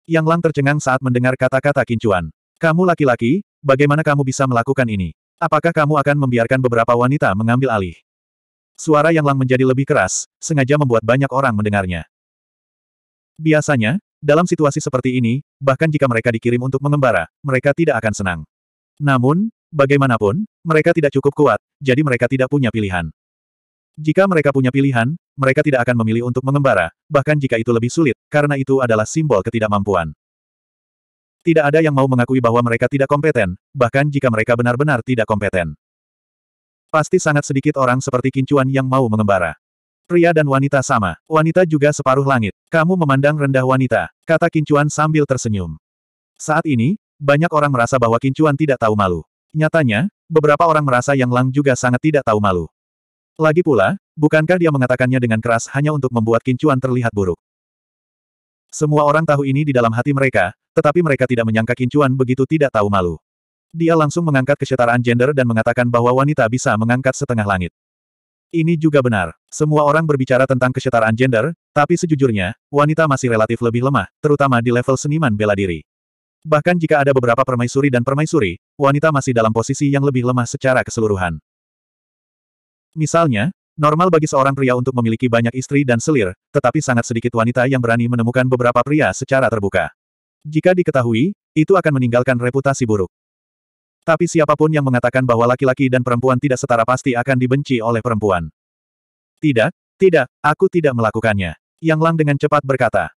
Yang Lang tercengang saat mendengar kata-kata Kincuan. Kamu laki-laki, bagaimana kamu bisa melakukan ini? Apakah kamu akan membiarkan beberapa wanita mengambil alih? Suara yang lang menjadi lebih keras, sengaja membuat banyak orang mendengarnya. Biasanya, dalam situasi seperti ini, bahkan jika mereka dikirim untuk mengembara, mereka tidak akan senang. Namun, bagaimanapun, mereka tidak cukup kuat, jadi mereka tidak punya pilihan. Jika mereka punya pilihan, mereka tidak akan memilih untuk mengembara, bahkan jika itu lebih sulit, karena itu adalah simbol ketidakmampuan. Tidak ada yang mau mengakui bahwa mereka tidak kompeten, bahkan jika mereka benar-benar tidak kompeten. Pasti sangat sedikit orang seperti Kincuan yang mau mengembara. Pria dan wanita sama, wanita juga separuh langit. Kamu memandang rendah wanita, kata Kincuan sambil tersenyum. Saat ini, banyak orang merasa bahwa Kincuan tidak tahu malu. Nyatanya, beberapa orang merasa Yang Lang juga sangat tidak tahu malu. Lagi pula, bukankah dia mengatakannya dengan keras hanya untuk membuat Kincuan terlihat buruk? Semua orang tahu ini di dalam hati mereka, tetapi mereka tidak menyangka Kincuan begitu tidak tahu malu. Dia langsung mengangkat kesetaraan gender dan mengatakan bahwa wanita bisa mengangkat setengah langit. Ini juga benar. Semua orang berbicara tentang kesetaraan gender, tapi sejujurnya, wanita masih relatif lebih lemah, terutama di level seniman bela diri. Bahkan jika ada beberapa permaisuri dan permaisuri, wanita masih dalam posisi yang lebih lemah secara keseluruhan. Misalnya, normal bagi seorang pria untuk memiliki banyak istri dan selir, tetapi sangat sedikit wanita yang berani menemukan beberapa pria secara terbuka. Jika diketahui, itu akan meninggalkan reputasi buruk. Tapi siapapun yang mengatakan bahwa laki-laki dan perempuan tidak setara pasti akan dibenci oleh perempuan. Tidak, tidak, aku tidak melakukannya. Yang Lang dengan cepat berkata.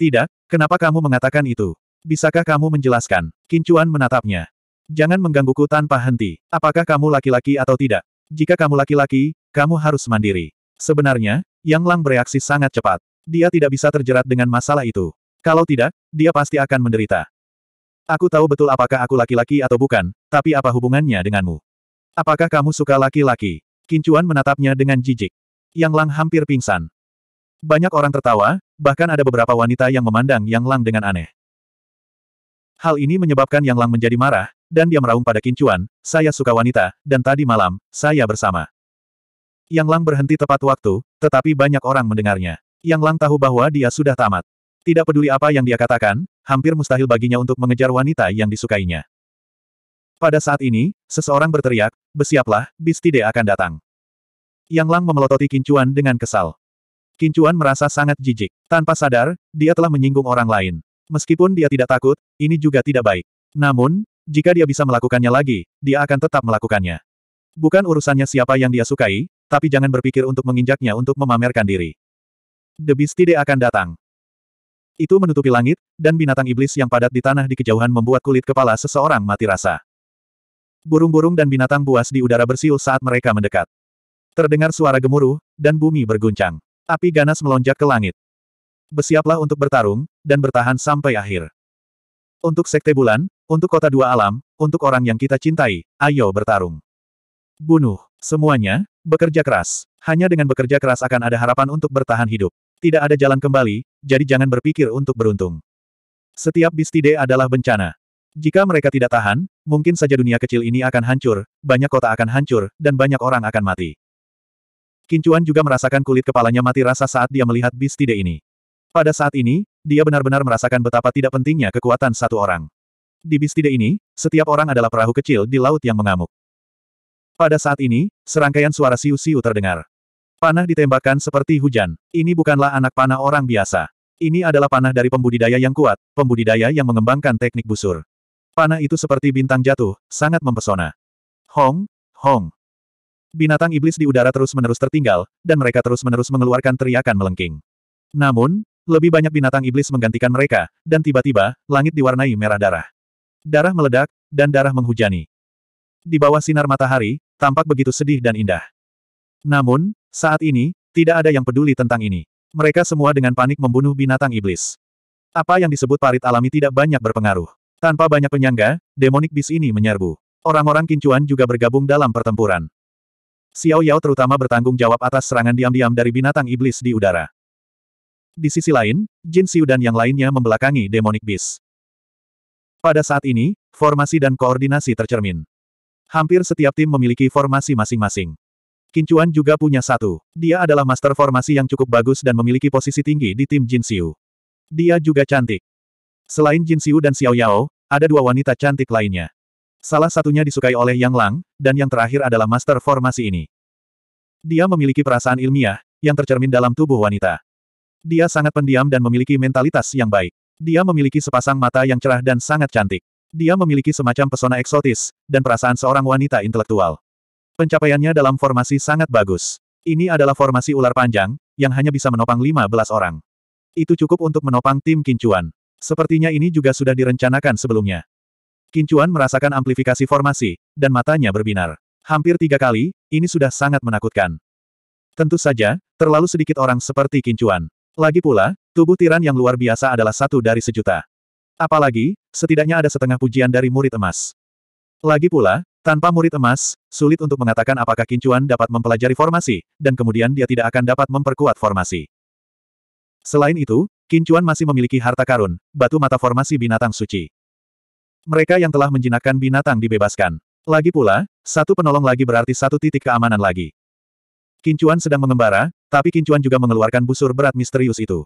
Tidak, kenapa kamu mengatakan itu? Bisakah kamu menjelaskan? Kincuan menatapnya. Jangan menggangguku tanpa henti. Apakah kamu laki-laki atau tidak? Jika kamu laki-laki, kamu harus mandiri. Sebenarnya, Yang Lang bereaksi sangat cepat. Dia tidak bisa terjerat dengan masalah itu. Kalau tidak, dia pasti akan menderita. Aku tahu betul apakah aku laki-laki atau bukan, tapi apa hubungannya denganmu? Apakah kamu suka laki-laki? Kincuan menatapnya dengan jijik. Yang Lang hampir pingsan. Banyak orang tertawa, bahkan ada beberapa wanita yang memandang Yang Lang dengan aneh. Hal ini menyebabkan Yang Lang menjadi marah, dan dia meraung pada Kincuan, saya suka wanita, dan tadi malam, saya bersama. Yang Lang berhenti tepat waktu, tetapi banyak orang mendengarnya. Yang Lang tahu bahwa dia sudah tamat. Tidak peduli apa yang dia katakan, hampir mustahil baginya untuk mengejar wanita yang disukainya. Pada saat ini, seseorang berteriak, Besiaplah, Bistide akan datang. Yang Lang memelototi Kincuan dengan kesal. Kincuan merasa sangat jijik. Tanpa sadar, dia telah menyinggung orang lain. Meskipun dia tidak takut, ini juga tidak baik. Namun, jika dia bisa melakukannya lagi, dia akan tetap melakukannya. Bukan urusannya siapa yang dia sukai, tapi jangan berpikir untuk menginjaknya untuk memamerkan diri. The Bistide akan datang. Itu menutupi langit, dan binatang iblis yang padat di tanah di kejauhan membuat kulit kepala seseorang mati rasa. Burung-burung dan binatang buas di udara bersiul saat mereka mendekat. Terdengar suara gemuruh, dan bumi berguncang. Api ganas melonjak ke langit. Bersiaplah untuk bertarung, dan bertahan sampai akhir. Untuk Sekte Bulan, untuk kota dua alam, untuk orang yang kita cintai, ayo bertarung. Bunuh, semuanya, bekerja keras. Hanya dengan bekerja keras akan ada harapan untuk bertahan hidup. Tidak ada jalan kembali, jadi jangan berpikir untuk beruntung. Setiap bistide adalah bencana. Jika mereka tidak tahan, mungkin saja dunia kecil ini akan hancur, banyak kota akan hancur, dan banyak orang akan mati. Kincuan juga merasakan kulit kepalanya mati rasa saat dia melihat bistide ini. Pada saat ini, dia benar-benar merasakan betapa tidak pentingnya kekuatan satu orang. Di bistide ini, setiap orang adalah perahu kecil di laut yang mengamuk. Pada saat ini, serangkaian suara siu-siu terdengar. Panah ditembakkan seperti hujan. Ini bukanlah anak panah orang biasa. Ini adalah panah dari pembudidaya yang kuat, pembudidaya yang mengembangkan teknik busur. Panah itu seperti bintang jatuh, sangat mempesona. Hong, hong. Binatang iblis di udara terus-menerus tertinggal, dan mereka terus-menerus mengeluarkan teriakan melengking. Namun, lebih banyak binatang iblis menggantikan mereka, dan tiba-tiba, langit diwarnai merah darah. Darah meledak, dan darah menghujani. Di bawah sinar matahari, tampak begitu sedih dan indah. Namun, saat ini, tidak ada yang peduli tentang ini. Mereka semua dengan panik membunuh binatang iblis. Apa yang disebut parit alami tidak banyak berpengaruh. Tanpa banyak penyangga, demonik bis ini menyerbu. Orang-orang kincuan juga bergabung dalam pertempuran. Xiao Yao terutama bertanggung jawab atas serangan diam-diam dari binatang iblis di udara. Di sisi lain, Jin Xiu dan yang lainnya membelakangi demonic beast. Pada saat ini, formasi dan koordinasi tercermin. Hampir setiap tim memiliki formasi masing-masing. Kincuan juga punya satu. Dia adalah master formasi yang cukup bagus dan memiliki posisi tinggi di tim Jin Xiu. Dia juga cantik. Selain Jin Xiu dan Xiao Yao, ada dua wanita cantik lainnya. Salah satunya disukai oleh Yang Lang, dan yang terakhir adalah master formasi ini. Dia memiliki perasaan ilmiah, yang tercermin dalam tubuh wanita. Dia sangat pendiam dan memiliki mentalitas yang baik. Dia memiliki sepasang mata yang cerah dan sangat cantik. Dia memiliki semacam pesona eksotis, dan perasaan seorang wanita intelektual. Pencapaiannya dalam formasi sangat bagus. Ini adalah formasi ular panjang, yang hanya bisa menopang 15 orang. Itu cukup untuk menopang tim Kincuan. Sepertinya ini juga sudah direncanakan sebelumnya. Kincuan merasakan amplifikasi formasi, dan matanya berbinar. Hampir tiga kali, ini sudah sangat menakutkan. Tentu saja, terlalu sedikit orang seperti Kincuan. Lagi pula, tubuh tiran yang luar biasa adalah satu dari sejuta. Apalagi, setidaknya ada setengah pujian dari murid emas. Lagi pula, tanpa murid emas, sulit untuk mengatakan apakah Kincuan dapat mempelajari formasi, dan kemudian dia tidak akan dapat memperkuat formasi. Selain itu, Kincuan masih memiliki harta karun, batu mata formasi binatang suci. Mereka yang telah menjinakkan binatang dibebaskan. Lagi pula, satu penolong lagi berarti satu titik keamanan lagi. Kincuan sedang mengembara, tapi Kincuan juga mengeluarkan busur berat misterius itu.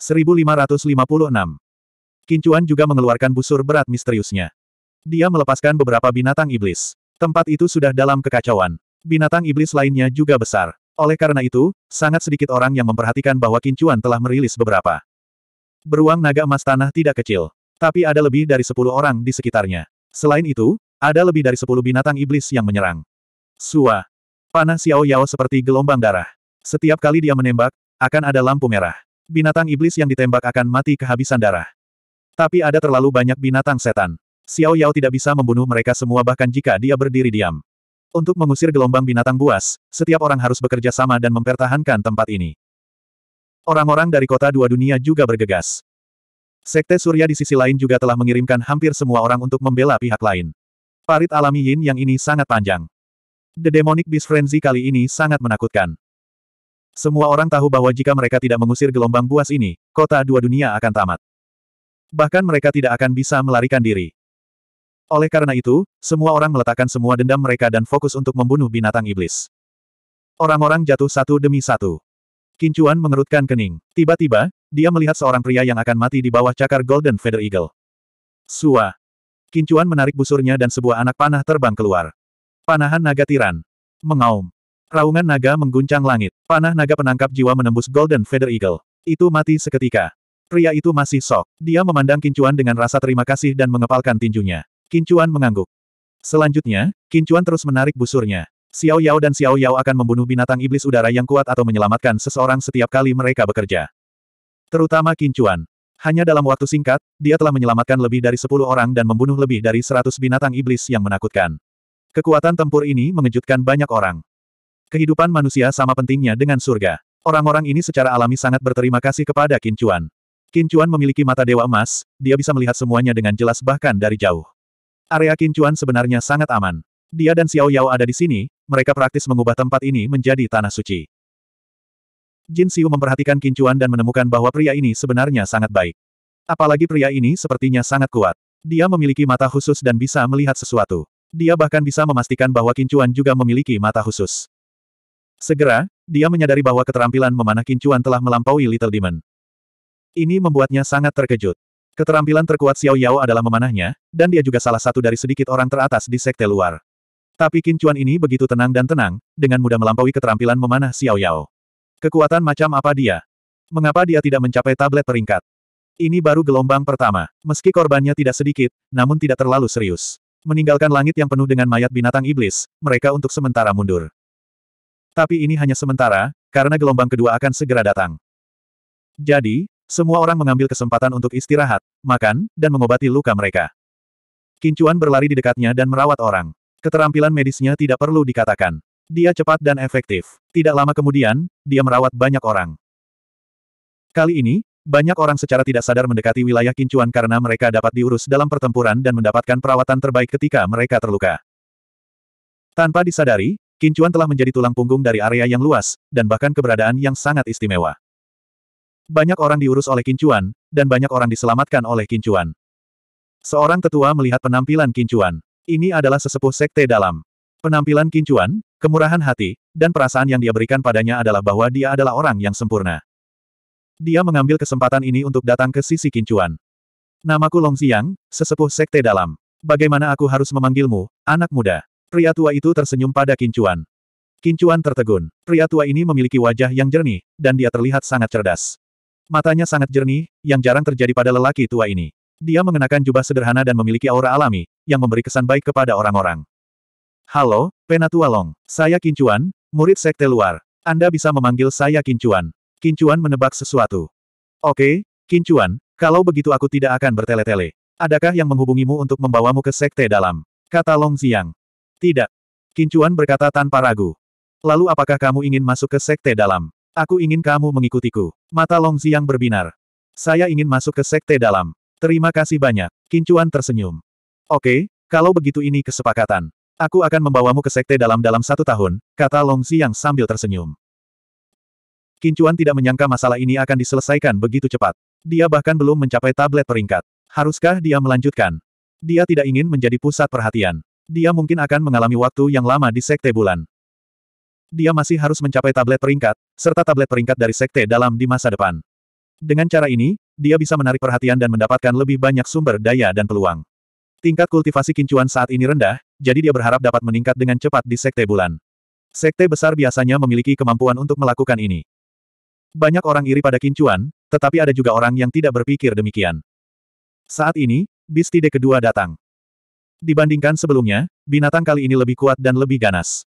1556. Kincuan juga mengeluarkan busur berat misteriusnya. Dia melepaskan beberapa binatang iblis. Tempat itu sudah dalam kekacauan. Binatang iblis lainnya juga besar. Oleh karena itu, sangat sedikit orang yang memperhatikan bahwa Kincuan telah merilis beberapa. Beruang naga emas tanah tidak kecil. Tapi ada lebih dari sepuluh orang di sekitarnya. Selain itu, ada lebih dari sepuluh binatang iblis yang menyerang. Sua. Panah Xiao Yao seperti gelombang darah. Setiap kali dia menembak, akan ada lampu merah. Binatang iblis yang ditembak akan mati kehabisan darah. Tapi ada terlalu banyak binatang setan. Xiao Yao tidak bisa membunuh mereka semua bahkan jika dia berdiri diam. Untuk mengusir gelombang binatang buas, setiap orang harus bekerja sama dan mempertahankan tempat ini. Orang-orang dari kota dua dunia juga bergegas. Sekte Surya di sisi lain juga telah mengirimkan hampir semua orang untuk membela pihak lain. Parit alami Yin yang ini sangat panjang. The Demonic Beast Frenzy kali ini sangat menakutkan. Semua orang tahu bahwa jika mereka tidak mengusir gelombang buas ini, kota dua dunia akan tamat. Bahkan mereka tidak akan bisa melarikan diri. Oleh karena itu, semua orang meletakkan semua dendam mereka dan fokus untuk membunuh binatang iblis. Orang-orang jatuh satu demi satu. Kincuan mengerutkan kening. Tiba-tiba, dia melihat seorang pria yang akan mati di bawah cakar Golden Feather Eagle. Sua. Kincuan menarik busurnya dan sebuah anak panah terbang keluar. Panahan naga tiran. Mengaum. Raungan naga mengguncang langit. Panah naga penangkap jiwa menembus Golden Feather Eagle. Itu mati seketika. Pria itu masih sok. Dia memandang Kincuan dengan rasa terima kasih dan mengepalkan tinjunya. Kincuan mengangguk. Selanjutnya, Kincuan terus menarik busurnya. Xiao Yao dan Xiao Yao akan membunuh binatang iblis udara yang kuat atau menyelamatkan seseorang setiap kali mereka bekerja. Terutama Kincuan. Hanya dalam waktu singkat, dia telah menyelamatkan lebih dari 10 orang dan membunuh lebih dari 100 binatang iblis yang menakutkan. Kekuatan tempur ini mengejutkan banyak orang. Kehidupan manusia sama pentingnya dengan surga. Orang-orang ini secara alami sangat berterima kasih kepada Kincuan. Kincuan memiliki mata dewa emas, dia bisa melihat semuanya dengan jelas bahkan dari jauh. Area Kincuan sebenarnya sangat aman. Dia dan Xiao Yao ada di sini, mereka praktis mengubah tempat ini menjadi tanah suci. Jin Xiu memperhatikan Kincuan dan menemukan bahwa pria ini sebenarnya sangat baik. Apalagi pria ini sepertinya sangat kuat. Dia memiliki mata khusus dan bisa melihat sesuatu. Dia bahkan bisa memastikan bahwa Kincuan juga memiliki mata khusus. Segera, dia menyadari bahwa keterampilan memanah Kincuan telah melampaui Little Demon. Ini membuatnya sangat terkejut. Keterampilan terkuat Xiao Yao adalah memanahnya, dan dia juga salah satu dari sedikit orang teratas di sekte luar. Tapi Qin Chuan ini begitu tenang dan tenang, dengan mudah melampaui keterampilan memanah Xiao Yao. Kekuatan macam apa dia? Mengapa dia tidak mencapai tablet peringkat? Ini baru gelombang pertama. Meski korbannya tidak sedikit, namun tidak terlalu serius. Meninggalkan langit yang penuh dengan mayat binatang iblis, mereka untuk sementara mundur. Tapi ini hanya sementara, karena gelombang kedua akan segera datang. Jadi, semua orang mengambil kesempatan untuk istirahat, makan, dan mengobati luka mereka. Kincuan berlari di dekatnya dan merawat orang. Keterampilan medisnya tidak perlu dikatakan. Dia cepat dan efektif. Tidak lama kemudian, dia merawat banyak orang. Kali ini, banyak orang secara tidak sadar mendekati wilayah Kincuan karena mereka dapat diurus dalam pertempuran dan mendapatkan perawatan terbaik ketika mereka terluka. Tanpa disadari, Kincuan telah menjadi tulang punggung dari area yang luas, dan bahkan keberadaan yang sangat istimewa. Banyak orang diurus oleh Kincuan, dan banyak orang diselamatkan oleh Kincuan. Seorang tetua melihat penampilan Kincuan. Ini adalah sesepuh sekte dalam. Penampilan Kincuan, kemurahan hati, dan perasaan yang dia berikan padanya adalah bahwa dia adalah orang yang sempurna. Dia mengambil kesempatan ini untuk datang ke sisi Kincuan. Namaku Long Xiang, sesepuh sekte dalam. Bagaimana aku harus memanggilmu, anak muda? Pria tua itu tersenyum pada Kincuan. Kincuan tertegun. Pria tua ini memiliki wajah yang jernih, dan dia terlihat sangat cerdas. Matanya sangat jernih, yang jarang terjadi pada lelaki tua ini. Dia mengenakan jubah sederhana dan memiliki aura alami, yang memberi kesan baik kepada orang-orang. Halo, Penatua Long. Saya Kincuan, murid sekte luar. Anda bisa memanggil saya Kincuan. Kincuan menebak sesuatu. Oke, Kincuan, kalau begitu aku tidak akan bertele-tele. Adakah yang menghubungimu untuk membawamu ke sekte dalam? Kata Long Ziang. Tidak. Kincuan berkata tanpa ragu. Lalu apakah kamu ingin masuk ke sekte dalam? Aku ingin kamu mengikutiku. Mata Long yang berbinar. Saya ingin masuk ke sekte dalam. Terima kasih banyak. Kincuan tersenyum. Oke, kalau begitu ini kesepakatan. Aku akan membawamu ke sekte dalam dalam satu tahun, kata Long yang sambil tersenyum. Kincuan tidak menyangka masalah ini akan diselesaikan begitu cepat. Dia bahkan belum mencapai tablet peringkat. Haruskah dia melanjutkan? Dia tidak ingin menjadi pusat perhatian. Dia mungkin akan mengalami waktu yang lama di sekte bulan dia masih harus mencapai tablet peringkat, serta tablet peringkat dari sekte dalam di masa depan. Dengan cara ini, dia bisa menarik perhatian dan mendapatkan lebih banyak sumber daya dan peluang. Tingkat kultivasi kincuan saat ini rendah, jadi dia berharap dapat meningkat dengan cepat di sekte bulan. Sekte besar biasanya memiliki kemampuan untuk melakukan ini. Banyak orang iri pada kincuan, tetapi ada juga orang yang tidak berpikir demikian. Saat ini, bis Bistide kedua datang. Dibandingkan sebelumnya, binatang kali ini lebih kuat dan lebih ganas.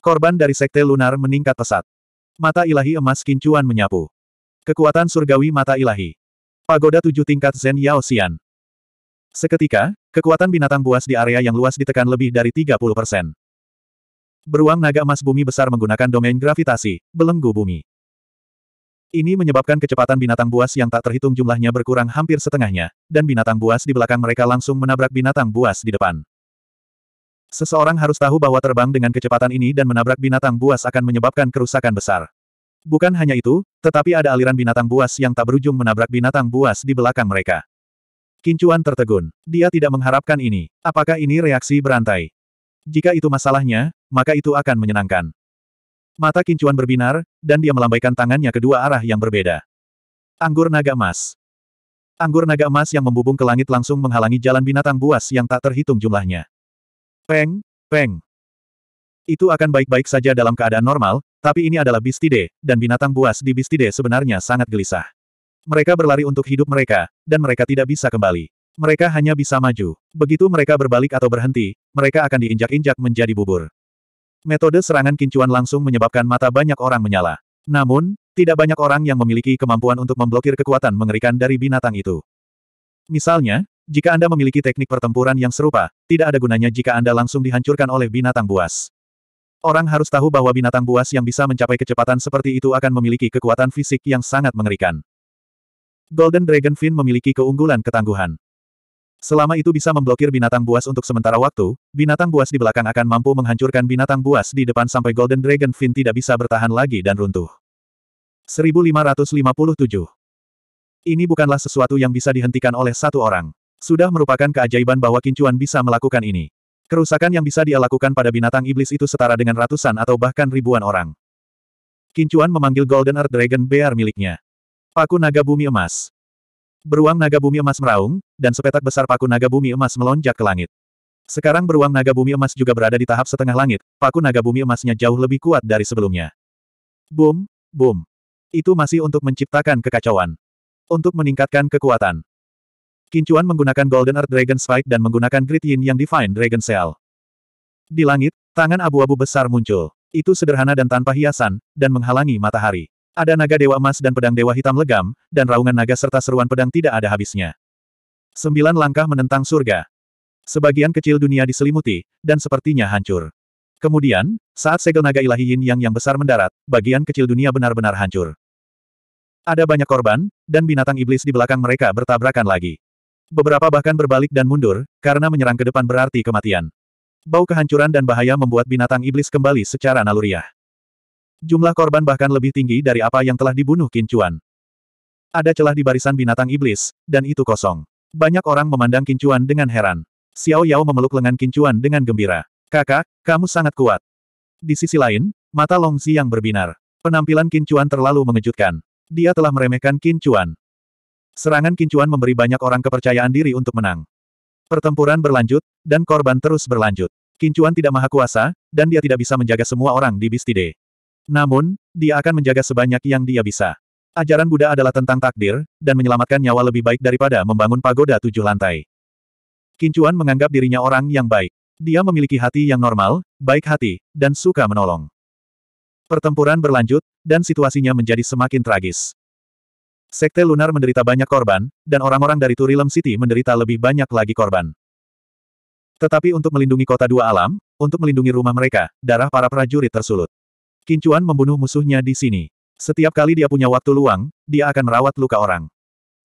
Korban dari Sekte Lunar meningkat pesat. Mata ilahi emas kincuan menyapu. Kekuatan surgawi mata ilahi. Pagoda tujuh tingkat Zen Yao Xian. Seketika, kekuatan binatang buas di area yang luas ditekan lebih dari 30 persen. Beruang naga emas bumi besar menggunakan domain gravitasi, belenggu bumi. Ini menyebabkan kecepatan binatang buas yang tak terhitung jumlahnya berkurang hampir setengahnya, dan binatang buas di belakang mereka langsung menabrak binatang buas di depan. Seseorang harus tahu bahwa terbang dengan kecepatan ini dan menabrak binatang buas akan menyebabkan kerusakan besar. Bukan hanya itu, tetapi ada aliran binatang buas yang tak berujung menabrak binatang buas di belakang mereka. Kincuan tertegun. Dia tidak mengharapkan ini. Apakah ini reaksi berantai? Jika itu masalahnya, maka itu akan menyenangkan. Mata kincuan berbinar, dan dia melambaikan tangannya ke dua arah yang berbeda. Anggur naga emas. Anggur naga emas yang membubung ke langit langsung menghalangi jalan binatang buas yang tak terhitung jumlahnya. Peng, peng. Itu akan baik-baik saja dalam keadaan normal, tapi ini adalah bistide, dan binatang buas di bistide sebenarnya sangat gelisah. Mereka berlari untuk hidup mereka, dan mereka tidak bisa kembali. Mereka hanya bisa maju. Begitu mereka berbalik atau berhenti, mereka akan diinjak-injak menjadi bubur. Metode serangan kincuan langsung menyebabkan mata banyak orang menyala. Namun, tidak banyak orang yang memiliki kemampuan untuk memblokir kekuatan mengerikan dari binatang itu. Misalnya, jika Anda memiliki teknik pertempuran yang serupa, tidak ada gunanya jika Anda langsung dihancurkan oleh binatang buas. Orang harus tahu bahwa binatang buas yang bisa mencapai kecepatan seperti itu akan memiliki kekuatan fisik yang sangat mengerikan. Golden Dragon Fin memiliki keunggulan ketangguhan. Selama itu bisa memblokir binatang buas untuk sementara waktu, binatang buas di belakang akan mampu menghancurkan binatang buas di depan sampai Golden Dragon Fin tidak bisa bertahan lagi dan runtuh. 1557 Ini bukanlah sesuatu yang bisa dihentikan oleh satu orang. Sudah merupakan keajaiban bahwa Kincuan bisa melakukan ini. Kerusakan yang bisa dia lakukan pada binatang iblis itu setara dengan ratusan atau bahkan ribuan orang. Kincuan memanggil Golden Earth Dragon Bear miliknya. Paku naga bumi emas. Beruang naga bumi emas meraung, dan sepetak besar paku naga bumi emas melonjak ke langit. Sekarang beruang naga bumi emas juga berada di tahap setengah langit, paku naga bumi emasnya jauh lebih kuat dari sebelumnya. Boom, boom. Itu masih untuk menciptakan kekacauan. Untuk meningkatkan kekuatan. Kincuan menggunakan Golden Earth Dragon Spike dan menggunakan Great Yin yang Divine Dragon Seal. Di langit, tangan abu-abu besar muncul. Itu sederhana dan tanpa hiasan, dan menghalangi matahari. Ada naga dewa emas dan pedang dewa hitam legam, dan raungan naga serta seruan pedang tidak ada habisnya. Sembilan langkah menentang surga. Sebagian kecil dunia diselimuti, dan sepertinya hancur. Kemudian, saat segel naga ilahi yin yang yang besar mendarat, bagian kecil dunia benar-benar hancur. Ada banyak korban, dan binatang iblis di belakang mereka bertabrakan lagi. Beberapa bahkan berbalik dan mundur, karena menyerang ke depan berarti kematian. Bau kehancuran dan bahaya membuat binatang iblis kembali secara naluriah. Jumlah korban bahkan lebih tinggi dari apa yang telah dibunuh Kincuan. Ada celah di barisan binatang iblis, dan itu kosong. Banyak orang memandang Kincuan dengan heran. Xiao Yao memeluk lengan Kincuan dengan gembira. Kakak, kamu sangat kuat. Di sisi lain, mata Long Zi yang berbinar. Penampilan Kincuan terlalu mengejutkan. Dia telah meremehkan Kincuan. Serangan kincuan memberi banyak orang kepercayaan diri untuk menang. Pertempuran berlanjut, dan korban terus berlanjut. Kincuan tidak maha kuasa, dan dia tidak bisa menjaga semua orang di Bistide. Namun, dia akan menjaga sebanyak yang dia bisa. Ajaran Buddha adalah tentang takdir, dan menyelamatkan nyawa lebih baik daripada membangun pagoda tujuh lantai. Kincuan menganggap dirinya orang yang baik. Dia memiliki hati yang normal, baik hati, dan suka menolong. Pertempuran berlanjut, dan situasinya menjadi semakin tragis. Sekte Lunar menderita banyak korban, dan orang-orang dari Turilem City menderita lebih banyak lagi korban. Tetapi untuk melindungi kota dua alam, untuk melindungi rumah mereka, darah para prajurit tersulut. Kincuan membunuh musuhnya di sini. Setiap kali dia punya waktu luang, dia akan merawat luka orang.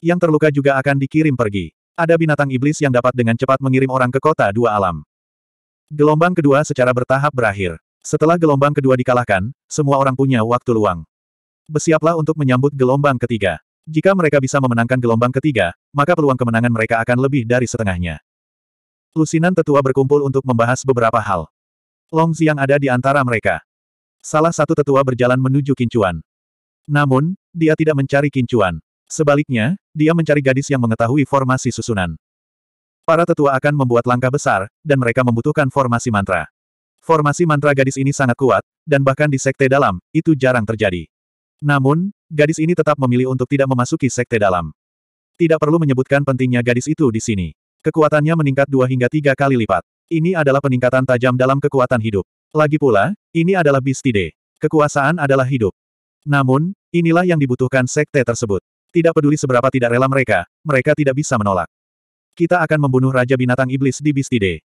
Yang terluka juga akan dikirim pergi. Ada binatang iblis yang dapat dengan cepat mengirim orang ke kota dua alam. Gelombang kedua secara bertahap berakhir. Setelah gelombang kedua dikalahkan, semua orang punya waktu luang. Bersiaplah untuk menyambut gelombang ketiga. Jika mereka bisa memenangkan gelombang ketiga, maka peluang kemenangan mereka akan lebih dari setengahnya. Lusinan tetua berkumpul untuk membahas beberapa hal. Long yang ada di antara mereka. Salah satu tetua berjalan menuju Kincuan. Namun, dia tidak mencari Kincuan. Sebaliknya, dia mencari gadis yang mengetahui formasi susunan. Para tetua akan membuat langkah besar, dan mereka membutuhkan formasi mantra. Formasi mantra gadis ini sangat kuat, dan bahkan di sekte dalam, itu jarang terjadi. Namun, Gadis ini tetap memilih untuk tidak memasuki sekte dalam. Tidak perlu menyebutkan pentingnya gadis itu di sini. Kekuatannya meningkat dua hingga tiga kali lipat. Ini adalah peningkatan tajam dalam kekuatan hidup. Lagi pula, ini adalah bistide. Kekuasaan adalah hidup. Namun, inilah yang dibutuhkan sekte tersebut. Tidak peduli seberapa tidak rela mereka, mereka tidak bisa menolak. Kita akan membunuh Raja Binatang Iblis di Bistide.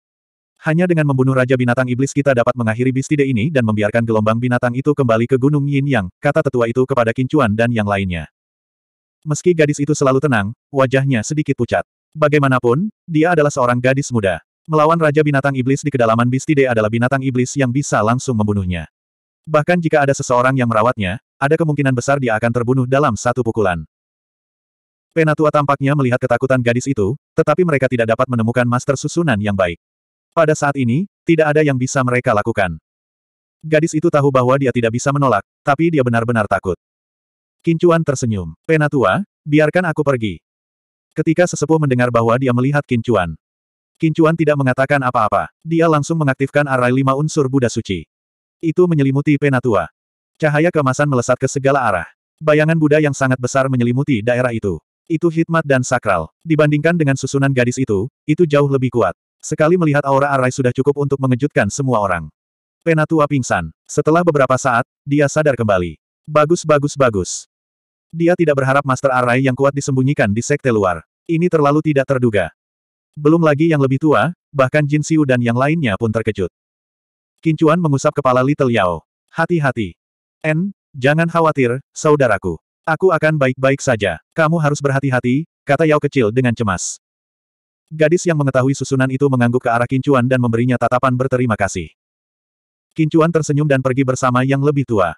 Hanya dengan membunuh Raja Binatang Iblis kita dapat mengakhiri bistide ini dan membiarkan gelombang binatang itu kembali ke Gunung Yin Yang, kata tetua itu kepada Kincuan dan yang lainnya. Meski gadis itu selalu tenang, wajahnya sedikit pucat. Bagaimanapun, dia adalah seorang gadis muda. Melawan Raja Binatang Iblis di kedalaman bistide adalah binatang iblis yang bisa langsung membunuhnya. Bahkan jika ada seseorang yang merawatnya, ada kemungkinan besar dia akan terbunuh dalam satu pukulan. Penatua tampaknya melihat ketakutan gadis itu, tetapi mereka tidak dapat menemukan master susunan yang baik. Pada saat ini, tidak ada yang bisa mereka lakukan. Gadis itu tahu bahwa dia tidak bisa menolak, tapi dia benar-benar takut. Kincuan tersenyum. Penatua, biarkan aku pergi. Ketika sesepuh mendengar bahwa dia melihat Kincuan, Kincuan tidak mengatakan apa-apa. Dia langsung mengaktifkan arai lima unsur Buddha suci. Itu menyelimuti Penatua. Cahaya kemasan melesat ke segala arah. Bayangan Buddha yang sangat besar menyelimuti daerah itu. Itu hikmat dan sakral. Dibandingkan dengan susunan gadis itu, itu jauh lebih kuat. Sekali melihat aura Arai sudah cukup untuk mengejutkan semua orang. Penatua pingsan. Setelah beberapa saat, dia sadar kembali. Bagus bagus bagus. Dia tidak berharap Master Arai yang kuat disembunyikan di sekte luar. Ini terlalu tidak terduga. Belum lagi yang lebih tua, bahkan Jin Siu dan yang lainnya pun terkejut. Kincuan mengusap kepala Little Yao. Hati-hati. En, jangan khawatir, saudaraku. Aku akan baik-baik saja. Kamu harus berhati-hati, kata Yao kecil dengan cemas. Gadis yang mengetahui susunan itu mengangguk ke arah Kincuan dan memberinya tatapan berterima kasih. Kincuan tersenyum dan pergi bersama yang lebih tua.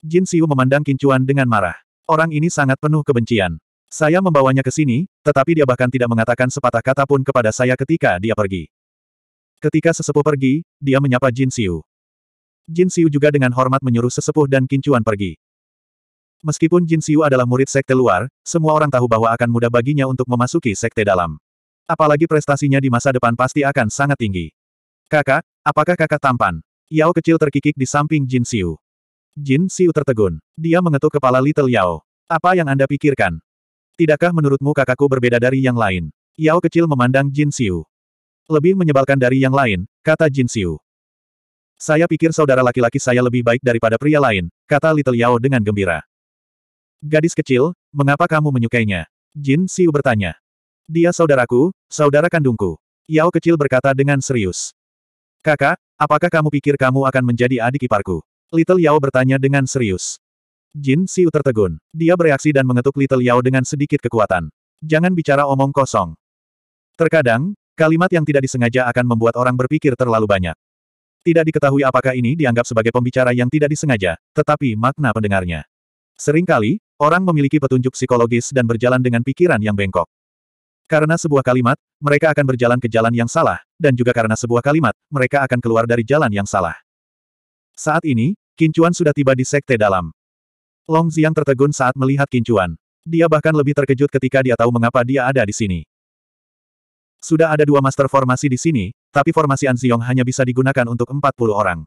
Jin Siu memandang Kincuan dengan marah. Orang ini sangat penuh kebencian. Saya membawanya ke sini, tetapi dia bahkan tidak mengatakan sepatah kata pun kepada saya ketika dia pergi. Ketika sesepuh pergi, dia menyapa Jin Siu. Jin Siu juga dengan hormat menyuruh sesepuh dan Kincuan pergi. Meskipun Jin Siu adalah murid sekte luar, semua orang tahu bahwa akan mudah baginya untuk memasuki sekte dalam. Apalagi prestasinya di masa depan pasti akan sangat tinggi. Kakak, apakah kakak tampan? Yao kecil terkikik di samping Jin Xiu. Jin Xiu tertegun. Dia mengetuk kepala Little Yao. Apa yang Anda pikirkan? Tidakkah menurutmu kakakku berbeda dari yang lain? Yao kecil memandang Jin Xiu. Lebih menyebalkan dari yang lain, kata Jin Xiu. Saya pikir saudara laki-laki saya lebih baik daripada pria lain, kata Little Yao dengan gembira. Gadis kecil, mengapa kamu menyukainya? Jin Xiu bertanya. Dia saudaraku, saudara kandungku. Yao kecil berkata dengan serius. Kakak, apakah kamu pikir kamu akan menjadi adik iparku? Little Yao bertanya dengan serius. Jin Siu tertegun. Dia bereaksi dan mengetuk Little Yao dengan sedikit kekuatan. Jangan bicara omong kosong. Terkadang, kalimat yang tidak disengaja akan membuat orang berpikir terlalu banyak. Tidak diketahui apakah ini dianggap sebagai pembicara yang tidak disengaja, tetapi makna pendengarnya. Seringkali, orang memiliki petunjuk psikologis dan berjalan dengan pikiran yang bengkok. Karena sebuah kalimat, mereka akan berjalan ke jalan yang salah, dan juga karena sebuah kalimat, mereka akan keluar dari jalan yang salah. Saat ini, Kincuan sudah tiba di Sekte Dalam. Long Ziang tertegun saat melihat Kincuan. Dia bahkan lebih terkejut ketika dia tahu mengapa dia ada di sini. Sudah ada dua master formasi di sini, tapi formasi Anziong hanya bisa digunakan untuk 40 orang.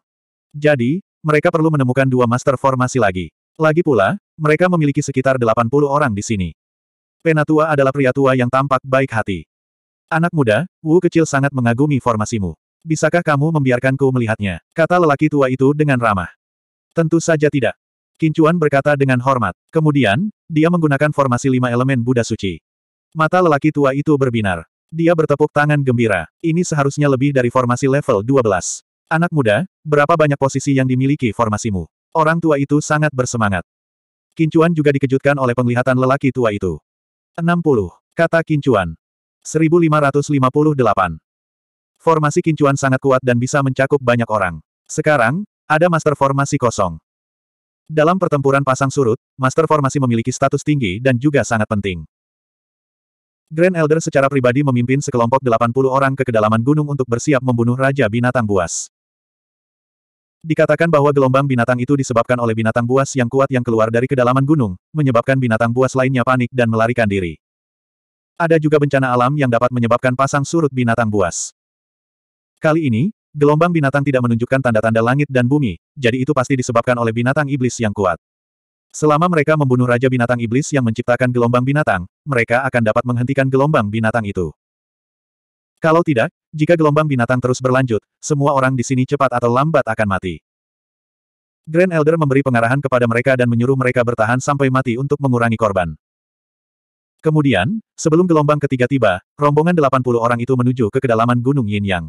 Jadi, mereka perlu menemukan dua master formasi lagi. Lagi pula, mereka memiliki sekitar 80 orang di sini. Penatua adalah pria tua yang tampak baik hati. Anak muda, Wu kecil sangat mengagumi formasimu. Bisakah kamu membiarkanku melihatnya? Kata lelaki tua itu dengan ramah. Tentu saja tidak. Kincuan berkata dengan hormat. Kemudian, dia menggunakan formasi lima elemen Buddha suci. Mata lelaki tua itu berbinar. Dia bertepuk tangan gembira. Ini seharusnya lebih dari formasi level 12. Anak muda, berapa banyak posisi yang dimiliki formasimu? Orang tua itu sangat bersemangat. Kincuan juga dikejutkan oleh penglihatan lelaki tua itu. 60. Kata Kincuan. 1558. Formasi Kincuan sangat kuat dan bisa mencakup banyak orang. Sekarang, ada master formasi kosong. Dalam pertempuran pasang surut, master formasi memiliki status tinggi dan juga sangat penting. Grand Elder secara pribadi memimpin sekelompok 80 orang ke kedalaman gunung untuk bersiap membunuh Raja Binatang Buas. Dikatakan bahwa gelombang binatang itu disebabkan oleh binatang buas yang kuat yang keluar dari kedalaman gunung, menyebabkan binatang buas lainnya panik dan melarikan diri. Ada juga bencana alam yang dapat menyebabkan pasang surut binatang buas. Kali ini, gelombang binatang tidak menunjukkan tanda-tanda langit dan bumi, jadi itu pasti disebabkan oleh binatang iblis yang kuat. Selama mereka membunuh Raja Binatang Iblis yang menciptakan gelombang binatang, mereka akan dapat menghentikan gelombang binatang itu. Kalau tidak, jika gelombang binatang terus berlanjut, semua orang di sini cepat atau lambat akan mati. Grand Elder memberi pengarahan kepada mereka dan menyuruh mereka bertahan sampai mati untuk mengurangi korban. Kemudian, sebelum gelombang ketiga tiba, rombongan 80 orang itu menuju ke kedalaman Gunung Yin Yang.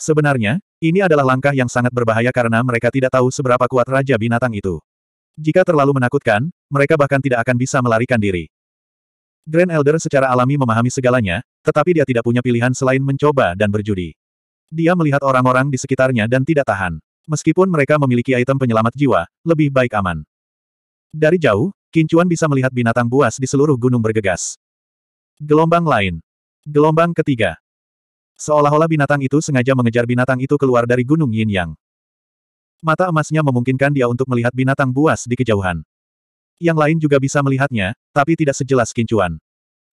Sebenarnya, ini adalah langkah yang sangat berbahaya karena mereka tidak tahu seberapa kuat Raja Binatang itu. Jika terlalu menakutkan, mereka bahkan tidak akan bisa melarikan diri. Grand Elder secara alami memahami segalanya, tetapi dia tidak punya pilihan selain mencoba dan berjudi. Dia melihat orang-orang di sekitarnya dan tidak tahan. Meskipun mereka memiliki item penyelamat jiwa, lebih baik aman. Dari jauh, Kincuan bisa melihat binatang buas di seluruh gunung bergegas. Gelombang lain. Gelombang ketiga. Seolah-olah binatang itu sengaja mengejar binatang itu keluar dari gunung Yin Yang. Mata emasnya memungkinkan dia untuk melihat binatang buas di kejauhan. Yang lain juga bisa melihatnya, tapi tidak sejelas kincuan.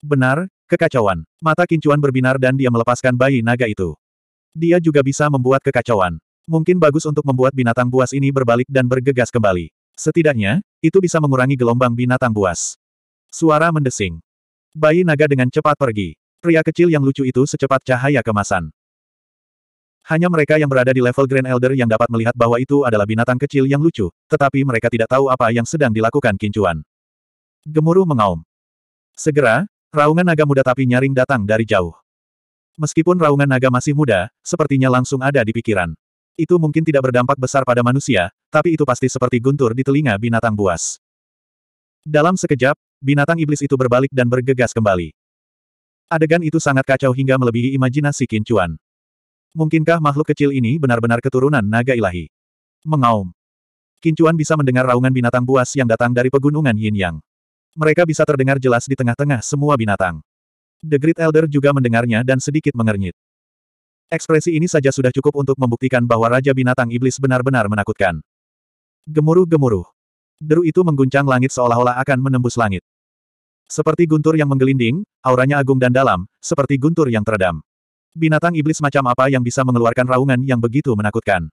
Benar, kekacauan. Mata kincuan berbinar dan dia melepaskan bayi naga itu. Dia juga bisa membuat kekacauan. Mungkin bagus untuk membuat binatang buas ini berbalik dan bergegas kembali. Setidaknya, itu bisa mengurangi gelombang binatang buas. Suara mendesing. Bayi naga dengan cepat pergi. Pria kecil yang lucu itu secepat cahaya kemasan. Hanya mereka yang berada di level Grand Elder yang dapat melihat bahwa itu adalah binatang kecil yang lucu, tetapi mereka tidak tahu apa yang sedang dilakukan Kincuan. Gemuruh mengaum. Segera, raungan naga muda tapi nyaring datang dari jauh. Meskipun raungan naga masih muda, sepertinya langsung ada di pikiran. Itu mungkin tidak berdampak besar pada manusia, tapi itu pasti seperti guntur di telinga binatang buas. Dalam sekejap, binatang iblis itu berbalik dan bergegas kembali. Adegan itu sangat kacau hingga melebihi imajinasi Kincuan. Mungkinkah makhluk kecil ini benar-benar keturunan naga ilahi? Mengaum. Kincuan bisa mendengar raungan binatang buas yang datang dari pegunungan Yin Yang. Mereka bisa terdengar jelas di tengah-tengah semua binatang. The Great Elder juga mendengarnya dan sedikit mengernyit. Ekspresi ini saja sudah cukup untuk membuktikan bahwa Raja Binatang Iblis benar-benar menakutkan. Gemuruh-gemuruh. Deru itu mengguncang langit seolah-olah akan menembus langit. Seperti guntur yang menggelinding, auranya agung dan dalam, seperti guntur yang teredam. Binatang iblis macam apa yang bisa mengeluarkan raungan yang begitu menakutkan?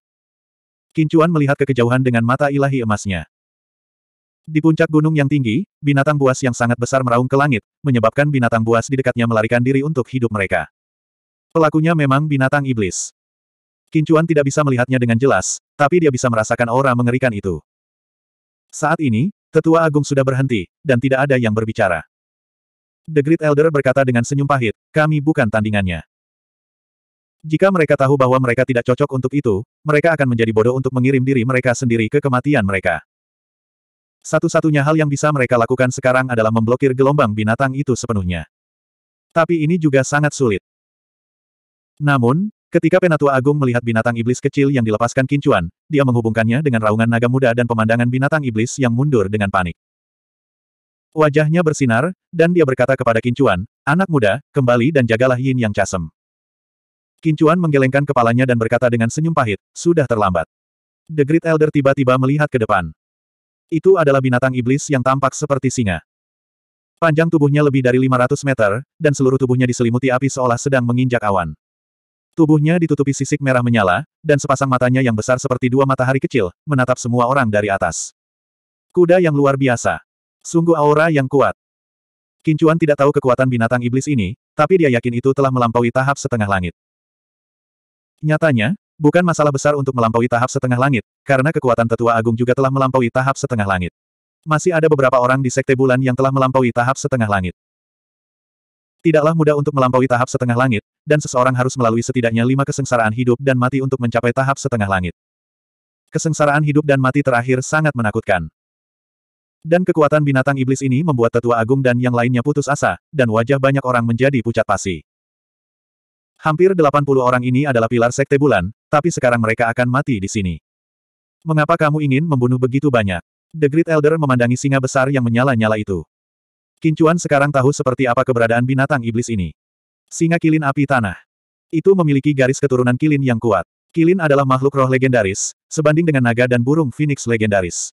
Kincuan melihat ke kejauhan dengan mata ilahi emasnya. Di puncak gunung yang tinggi, binatang buas yang sangat besar meraung ke langit, menyebabkan binatang buas di dekatnya melarikan diri untuk hidup mereka. Pelakunya memang binatang iblis. Kincuan tidak bisa melihatnya dengan jelas, tapi dia bisa merasakan aura mengerikan itu. Saat ini, tetua agung sudah berhenti, dan tidak ada yang berbicara. The Great Elder berkata dengan senyum pahit, kami bukan tandingannya. Jika mereka tahu bahwa mereka tidak cocok untuk itu, mereka akan menjadi bodoh untuk mengirim diri mereka sendiri ke kematian mereka. Satu-satunya hal yang bisa mereka lakukan sekarang adalah memblokir gelombang binatang itu sepenuhnya. Tapi ini juga sangat sulit. Namun, ketika Penatua Agung melihat binatang iblis kecil yang dilepaskan Kincuan, dia menghubungkannya dengan raungan naga muda dan pemandangan binatang iblis yang mundur dengan panik. Wajahnya bersinar, dan dia berkata kepada Kincuan, Anak muda, kembali dan jagalah yin yang casem. Kincuan menggelengkan kepalanya dan berkata dengan senyum pahit, sudah terlambat. The Great Elder tiba-tiba melihat ke depan. Itu adalah binatang iblis yang tampak seperti singa. Panjang tubuhnya lebih dari 500 meter, dan seluruh tubuhnya diselimuti api seolah sedang menginjak awan. Tubuhnya ditutupi sisik merah menyala, dan sepasang matanya yang besar seperti dua matahari kecil, menatap semua orang dari atas. Kuda yang luar biasa. Sungguh aura yang kuat. Kincuan tidak tahu kekuatan binatang iblis ini, tapi dia yakin itu telah melampaui tahap setengah langit. Nyatanya, bukan masalah besar untuk melampaui tahap setengah langit, karena kekuatan tetua agung juga telah melampaui tahap setengah langit. Masih ada beberapa orang di Sekte Bulan yang telah melampaui tahap setengah langit. Tidaklah mudah untuk melampaui tahap setengah langit, dan seseorang harus melalui setidaknya lima kesengsaraan hidup dan mati untuk mencapai tahap setengah langit. Kesengsaraan hidup dan mati terakhir sangat menakutkan. Dan kekuatan binatang iblis ini membuat tetua agung dan yang lainnya putus asa, dan wajah banyak orang menjadi pucat pasi. Hampir 80 orang ini adalah pilar sekte bulan, tapi sekarang mereka akan mati di sini. Mengapa kamu ingin membunuh begitu banyak? The Great Elder memandangi singa besar yang menyala-nyala itu. Kincuan sekarang tahu seperti apa keberadaan binatang iblis ini. Singa kilin api tanah. Itu memiliki garis keturunan kilin yang kuat. Kilin adalah makhluk roh legendaris, sebanding dengan naga dan burung phoenix legendaris.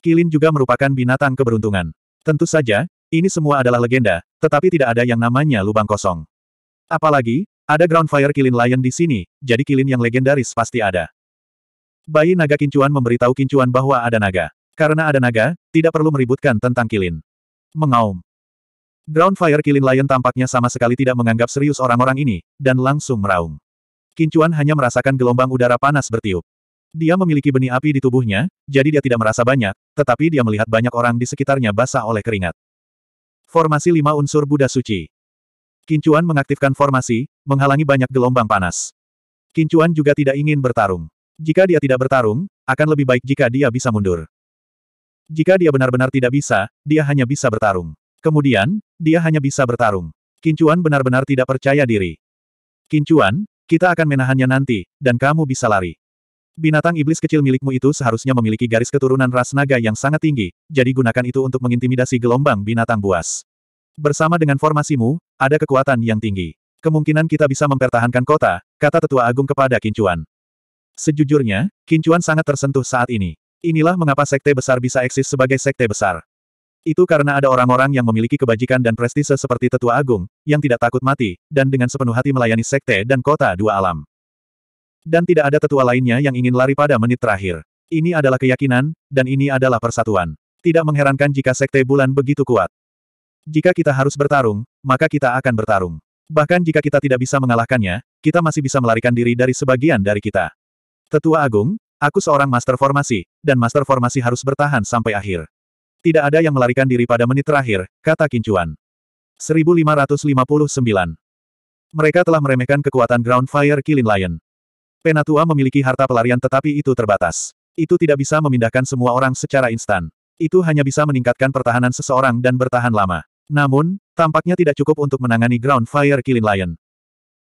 Kilin juga merupakan binatang keberuntungan. Tentu saja, ini semua adalah legenda, tetapi tidak ada yang namanya lubang kosong. Apalagi, ada ground fire Kilin Lion di sini, jadi Kilin yang legendaris pasti ada. Bayi naga Kincuan memberitahu Kincuan bahwa ada naga. Karena ada naga, tidak perlu meributkan tentang Kilin. Mengaum. Ground fire Kilin Lion tampaknya sama sekali tidak menganggap serius orang-orang ini, dan langsung meraung. Kincuan hanya merasakan gelombang udara panas bertiup. Dia memiliki benih api di tubuhnya, jadi dia tidak merasa banyak, tetapi dia melihat banyak orang di sekitarnya basah oleh keringat. Formasi lima unsur Buddha Suci Kincuan mengaktifkan formasi, menghalangi banyak gelombang panas. Kincuan juga tidak ingin bertarung. Jika dia tidak bertarung, akan lebih baik jika dia bisa mundur. Jika dia benar-benar tidak bisa, dia hanya bisa bertarung. Kemudian, dia hanya bisa bertarung. Kincuan benar-benar tidak percaya diri. Kincuan, kita akan menahannya nanti, dan kamu bisa lari. Binatang iblis kecil milikmu itu seharusnya memiliki garis keturunan ras naga yang sangat tinggi, jadi gunakan itu untuk mengintimidasi gelombang binatang buas. Bersama dengan formasimu, ada kekuatan yang tinggi. Kemungkinan kita bisa mempertahankan kota, kata tetua agung kepada Kincuan. Sejujurnya, Kincuan sangat tersentuh saat ini. Inilah mengapa sekte besar bisa eksis sebagai sekte besar. Itu karena ada orang-orang yang memiliki kebajikan dan prestise seperti tetua agung, yang tidak takut mati, dan dengan sepenuh hati melayani sekte dan kota dua alam. Dan tidak ada tetua lainnya yang ingin lari pada menit terakhir. Ini adalah keyakinan, dan ini adalah persatuan. Tidak mengherankan jika sekte bulan begitu kuat. Jika kita harus bertarung, maka kita akan bertarung. Bahkan jika kita tidak bisa mengalahkannya, kita masih bisa melarikan diri dari sebagian dari kita. Tetua Agung, aku seorang master formasi, dan master formasi harus bertahan sampai akhir. Tidak ada yang melarikan diri pada menit terakhir, kata Kincuan. 1559. Mereka telah meremehkan kekuatan Ground Fire Killing Lion. Penatua memiliki harta pelarian tetapi itu terbatas. Itu tidak bisa memindahkan semua orang secara instan. Itu hanya bisa meningkatkan pertahanan seseorang dan bertahan lama. Namun, tampaknya tidak cukup untuk menangani Ground Fire Killing Lion.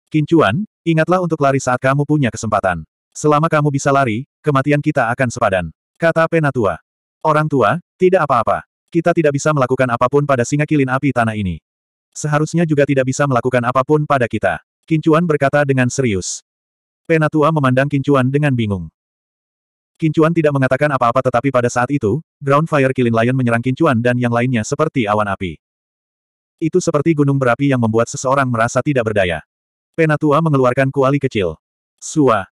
Kincuan, ingatlah untuk lari saat kamu punya kesempatan. Selama kamu bisa lari, kematian kita akan sepadan. Kata Penatua. Orang tua, tidak apa-apa. Kita tidak bisa melakukan apapun pada singa kilin api tanah ini. Seharusnya juga tidak bisa melakukan apapun pada kita. Kincuan berkata dengan serius. Penatua memandang Kincuan dengan bingung. Kincuan tidak mengatakan apa-apa tetapi pada saat itu, Ground Fire Killing Lion menyerang Kincuan dan yang lainnya seperti awan api. Itu seperti gunung berapi yang membuat seseorang merasa tidak berdaya. Penatua mengeluarkan kuali kecil. Sua.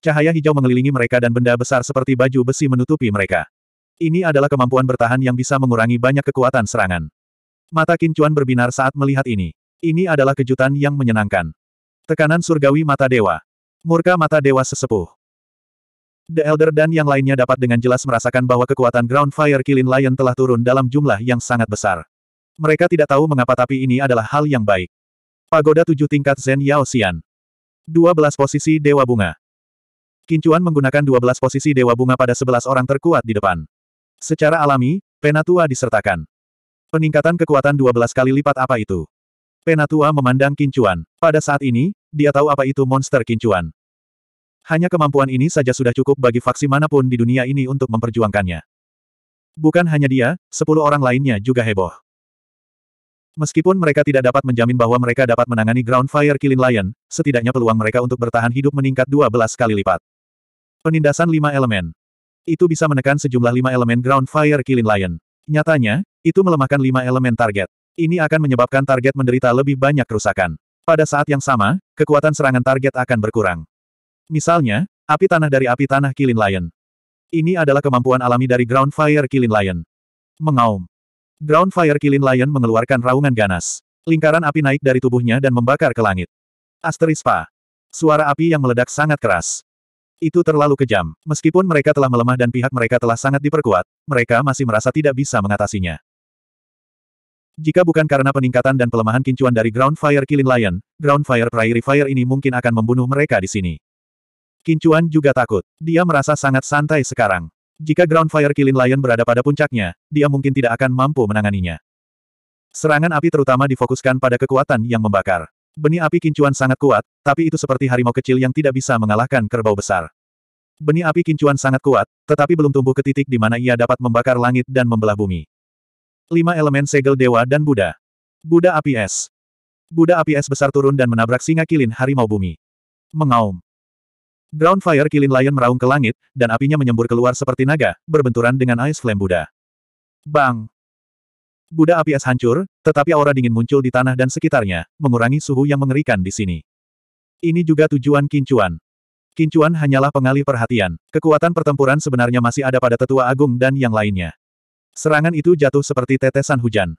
Cahaya hijau mengelilingi mereka dan benda besar seperti baju besi menutupi mereka. Ini adalah kemampuan bertahan yang bisa mengurangi banyak kekuatan serangan. Mata Kincuan berbinar saat melihat ini. Ini adalah kejutan yang menyenangkan. Tekanan surgawi mata dewa. Murka mata dewa sesepuh. The Elder dan yang lainnya dapat dengan jelas merasakan bahwa kekuatan Ground Fire Kilin Lion telah turun dalam jumlah yang sangat besar. Mereka tidak tahu mengapa tapi ini adalah hal yang baik. Pagoda tujuh tingkat Zen Yao Xian. 12 posisi Dewa Bunga. Kincuan menggunakan 12 posisi Dewa Bunga pada 11 orang terkuat di depan. Secara alami, Penatua disertakan. Peningkatan kekuatan 12 kali lipat apa itu? Penatua memandang Kincuan. Pada saat ini, dia tahu apa itu monster Kincuan. Hanya kemampuan ini saja sudah cukup bagi faksi manapun di dunia ini untuk memperjuangkannya. Bukan hanya dia, sepuluh orang lainnya juga heboh. Meskipun mereka tidak dapat menjamin bahwa mereka dapat menangani Ground Fire Killing Lion, setidaknya peluang mereka untuk bertahan hidup meningkat 12 kali lipat. Penindasan 5 elemen. Itu bisa menekan sejumlah 5 elemen Ground Fire Killing Lion. Nyatanya, itu melemahkan 5 elemen target. Ini akan menyebabkan target menderita lebih banyak kerusakan. Pada saat yang sama, kekuatan serangan target akan berkurang. Misalnya, api tanah dari api tanah Killing Lion. Ini adalah kemampuan alami dari Ground Fire Killing Lion. Mengaum. Ground Fire Kilin Lion mengeluarkan raungan ganas. Lingkaran api naik dari tubuhnya dan membakar ke langit. Asterispa. Suara api yang meledak sangat keras. Itu terlalu kejam. Meskipun mereka telah melemah dan pihak mereka telah sangat diperkuat, mereka masih merasa tidak bisa mengatasinya. Jika bukan karena peningkatan dan pelemahan kincuan dari Ground Fire Kilin Lion, Ground Fire Prairie Fire ini mungkin akan membunuh mereka di sini. Kincuan juga takut. Dia merasa sangat santai sekarang. Jika Ground Fire Killing Lion berada pada puncaknya, dia mungkin tidak akan mampu menanganinya. Serangan api terutama difokuskan pada kekuatan yang membakar. Benih api kincuan sangat kuat, tapi itu seperti harimau kecil yang tidak bisa mengalahkan kerbau besar. Benih api kincuan sangat kuat, tetapi belum tumbuh ke titik di mana ia dapat membakar langit dan membelah bumi. Lima elemen segel dewa dan Buddha. Buddha api es. Buddha api es besar turun dan menabrak singa kilin harimau bumi. Mengaum. Ground Fire Kilin Lion meraung ke langit, dan apinya menyembur keluar seperti naga, berbenturan dengan Ice Flame Buddha. Bang! Buddha api es hancur, tetapi aura dingin muncul di tanah dan sekitarnya, mengurangi suhu yang mengerikan di sini. Ini juga tujuan Kincuan. Kincuan hanyalah pengalih perhatian. Kekuatan pertempuran sebenarnya masih ada pada tetua agung dan yang lainnya. Serangan itu jatuh seperti tetesan hujan.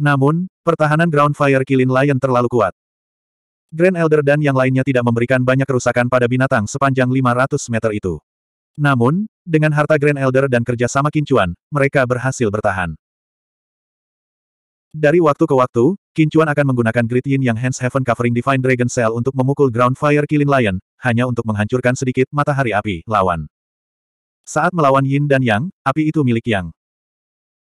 Namun, pertahanan Ground Fire Kilin Lion terlalu kuat. Grand Elder dan yang lainnya tidak memberikan banyak kerusakan pada binatang sepanjang 500 meter itu. Namun, dengan harta Grand Elder dan kerja sama Kincuan, mereka berhasil bertahan. Dari waktu ke waktu, Kincuan akan menggunakan Great Yin yang Hands Heaven Covering Divine Dragon Cell untuk memukul Ground Fire Killing Lion, hanya untuk menghancurkan sedikit matahari api lawan. Saat melawan Yin dan Yang, api itu milik Yang.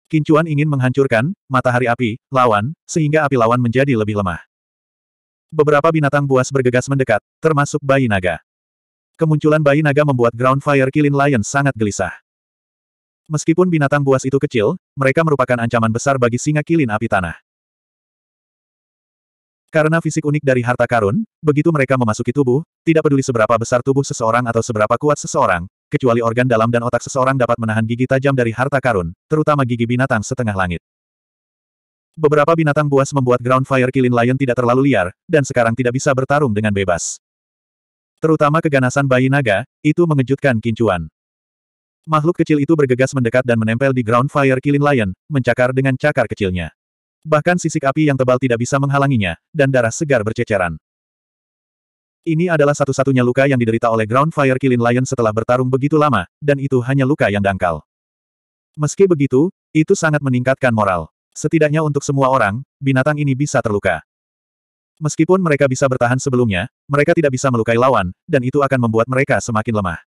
Kincuan ingin menghancurkan matahari api lawan, sehingga api lawan menjadi lebih lemah. Beberapa binatang buas bergegas mendekat, termasuk bayi naga. Kemunculan bayi naga membuat Ground Fire Killing Lion sangat gelisah. Meskipun binatang buas itu kecil, mereka merupakan ancaman besar bagi singa kilin api tanah. Karena fisik unik dari harta karun, begitu mereka memasuki tubuh, tidak peduli seberapa besar tubuh seseorang atau seberapa kuat seseorang, kecuali organ dalam dan otak seseorang dapat menahan gigi tajam dari harta karun, terutama gigi binatang setengah langit. Beberapa binatang buas membuat Ground Fire Killing Lion tidak terlalu liar, dan sekarang tidak bisa bertarung dengan bebas. Terutama keganasan bayi naga, itu mengejutkan kincuan. Makhluk kecil itu bergegas mendekat dan menempel di Ground Fire Killing Lion, mencakar dengan cakar kecilnya. Bahkan sisik api yang tebal tidak bisa menghalanginya, dan darah segar berceceran. Ini adalah satu-satunya luka yang diderita oleh Ground Fire Killing Lion setelah bertarung begitu lama, dan itu hanya luka yang dangkal. Meski begitu, itu sangat meningkatkan moral. Setidaknya untuk semua orang, binatang ini bisa terluka. Meskipun mereka bisa bertahan sebelumnya, mereka tidak bisa melukai lawan, dan itu akan membuat mereka semakin lemah.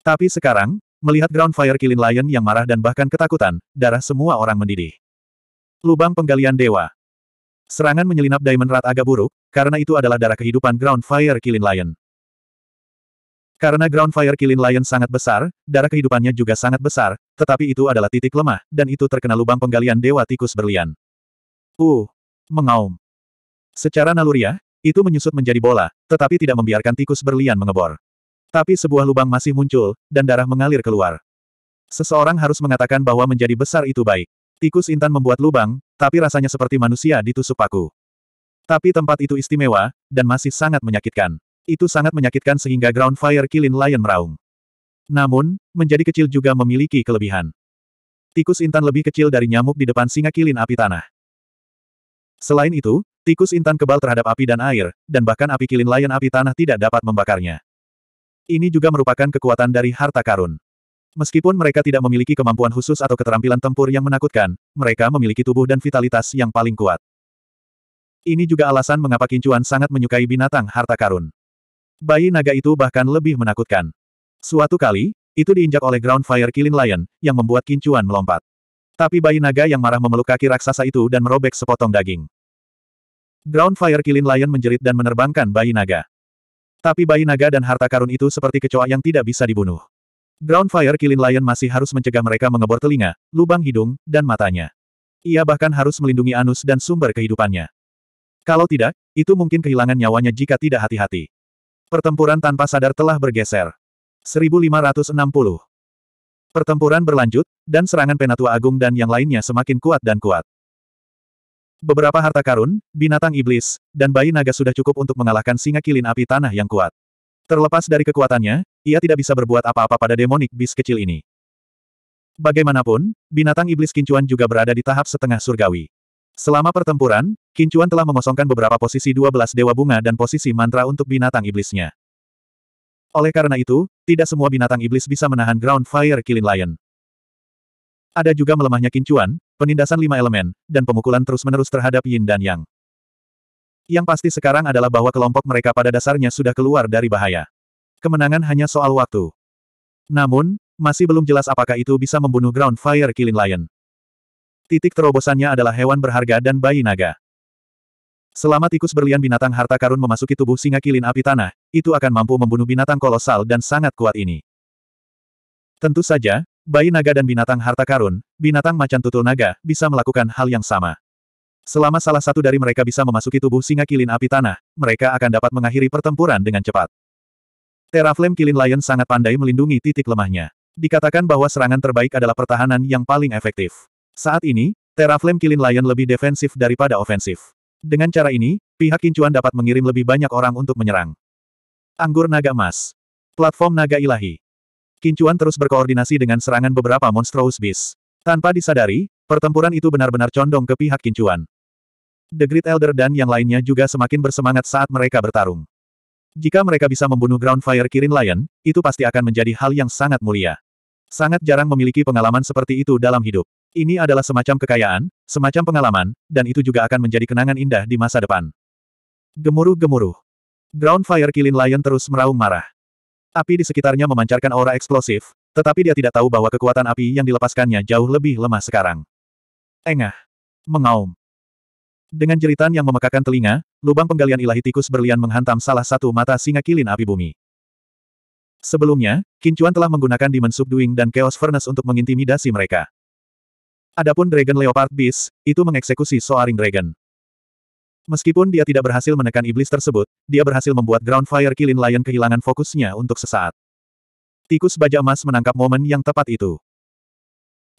Tapi sekarang, melihat ground fire Kilin Lion yang marah dan bahkan ketakutan, darah semua orang mendidih. Lubang penggalian dewa. Serangan menyelinap Diamond Rat agak buruk, karena itu adalah darah kehidupan ground fire Kilin Lion. Karena ground fire Kilin Lion sangat besar, darah kehidupannya juga sangat besar, tetapi itu adalah titik lemah, dan itu terkena lubang penggalian Dewa Tikus Berlian. Uh, mengaum. Secara naluriah, itu menyusut menjadi bola, tetapi tidak membiarkan tikus berlian mengebor. Tapi sebuah lubang masih muncul, dan darah mengalir keluar. Seseorang harus mengatakan bahwa menjadi besar itu baik. Tikus intan membuat lubang, tapi rasanya seperti manusia ditusuk paku. Tapi tempat itu istimewa, dan masih sangat menyakitkan. Itu sangat menyakitkan sehingga ground fire kilin lion meraung. Namun, menjadi kecil juga memiliki kelebihan. Tikus intan lebih kecil dari nyamuk di depan singa kilin api tanah. Selain itu, tikus intan kebal terhadap api dan air, dan bahkan api kilin lion api tanah tidak dapat membakarnya. Ini juga merupakan kekuatan dari harta karun. Meskipun mereka tidak memiliki kemampuan khusus atau keterampilan tempur yang menakutkan, mereka memiliki tubuh dan vitalitas yang paling kuat. Ini juga alasan mengapa Kincuan sangat menyukai binatang harta karun. Bayi naga itu bahkan lebih menakutkan. Suatu kali, itu diinjak oleh Ground Fire Killing Lion, yang membuat kincuan melompat. Tapi bayi naga yang marah memeluk kaki raksasa itu dan merobek sepotong daging. Ground Fire Killing Lion menjerit dan menerbangkan bayi naga. Tapi bayi naga dan harta karun itu seperti kecoa yang tidak bisa dibunuh. Ground Fire Killing Lion masih harus mencegah mereka mengebor telinga, lubang hidung, dan matanya. Ia bahkan harus melindungi anus dan sumber kehidupannya. Kalau tidak, itu mungkin kehilangan nyawanya jika tidak hati-hati. Pertempuran tanpa sadar telah bergeser. 1560. Pertempuran berlanjut, dan serangan Penatua Agung dan yang lainnya semakin kuat dan kuat. Beberapa harta karun, binatang iblis, dan bayi naga sudah cukup untuk mengalahkan singa kilin api tanah yang kuat. Terlepas dari kekuatannya, ia tidak bisa berbuat apa-apa pada demonik bis kecil ini. Bagaimanapun, binatang iblis kincuan juga berada di tahap setengah surgawi. Selama pertempuran, Kincuan telah mengosongkan beberapa posisi 12 Dewa Bunga dan posisi mantra untuk binatang iblisnya. Oleh karena itu, tidak semua binatang iblis bisa menahan Ground Fire Killing Lion. Ada juga melemahnya Kincuan, penindasan lima elemen, dan pemukulan terus-menerus terhadap Yin dan Yang. Yang pasti sekarang adalah bahwa kelompok mereka pada dasarnya sudah keluar dari bahaya. Kemenangan hanya soal waktu. Namun, masih belum jelas apakah itu bisa membunuh Ground Fire Killing Lion. Titik terobosannya adalah hewan berharga dan bayi naga. Selama tikus berlian binatang harta karun memasuki tubuh singa kilin api tanah, itu akan mampu membunuh binatang kolosal dan sangat kuat ini. Tentu saja, bayi naga dan binatang harta karun, binatang macan tutul naga, bisa melakukan hal yang sama. Selama salah satu dari mereka bisa memasuki tubuh singa kilin api tanah, mereka akan dapat mengakhiri pertempuran dengan cepat. Teraflame Kilin Lion sangat pandai melindungi titik lemahnya. Dikatakan bahwa serangan terbaik adalah pertahanan yang paling efektif. Saat ini, Teraflame Kilin Lion lebih defensif daripada ofensif. Dengan cara ini, pihak Kincuan dapat mengirim lebih banyak orang untuk menyerang. Anggur Naga Emas. Platform Naga Ilahi. Kincuan terus berkoordinasi dengan serangan beberapa monstrous beast. Tanpa disadari, pertempuran itu benar-benar condong ke pihak Kincuan. The Great Elder dan yang lainnya juga semakin bersemangat saat mereka bertarung. Jika mereka bisa membunuh Ground Fire Kirin Lion, itu pasti akan menjadi hal yang sangat mulia. Sangat jarang memiliki pengalaman seperti itu dalam hidup. Ini adalah semacam kekayaan, semacam pengalaman, dan itu juga akan menjadi kenangan indah di masa depan. Gemuruh-gemuruh. Ground Fire Killing Lion terus meraung marah. Api di sekitarnya memancarkan aura eksplosif, tetapi dia tidak tahu bahwa kekuatan api yang dilepaskannya jauh lebih lemah sekarang. Engah. Mengaum. Dengan jeritan yang memekakan telinga, lubang penggalian ilahi tikus berlian menghantam salah satu mata singa kilin api bumi. Sebelumnya, Kincuan telah menggunakan Demon Subduing dan Chaos Furnace untuk mengintimidasi mereka. Adapun Dragon Leopard Beast, itu mengeksekusi Soaring Dragon. Meskipun dia tidak berhasil menekan iblis tersebut, dia berhasil membuat Ground Fire Killin Lion kehilangan fokusnya untuk sesaat. Tikus baja emas menangkap momen yang tepat itu.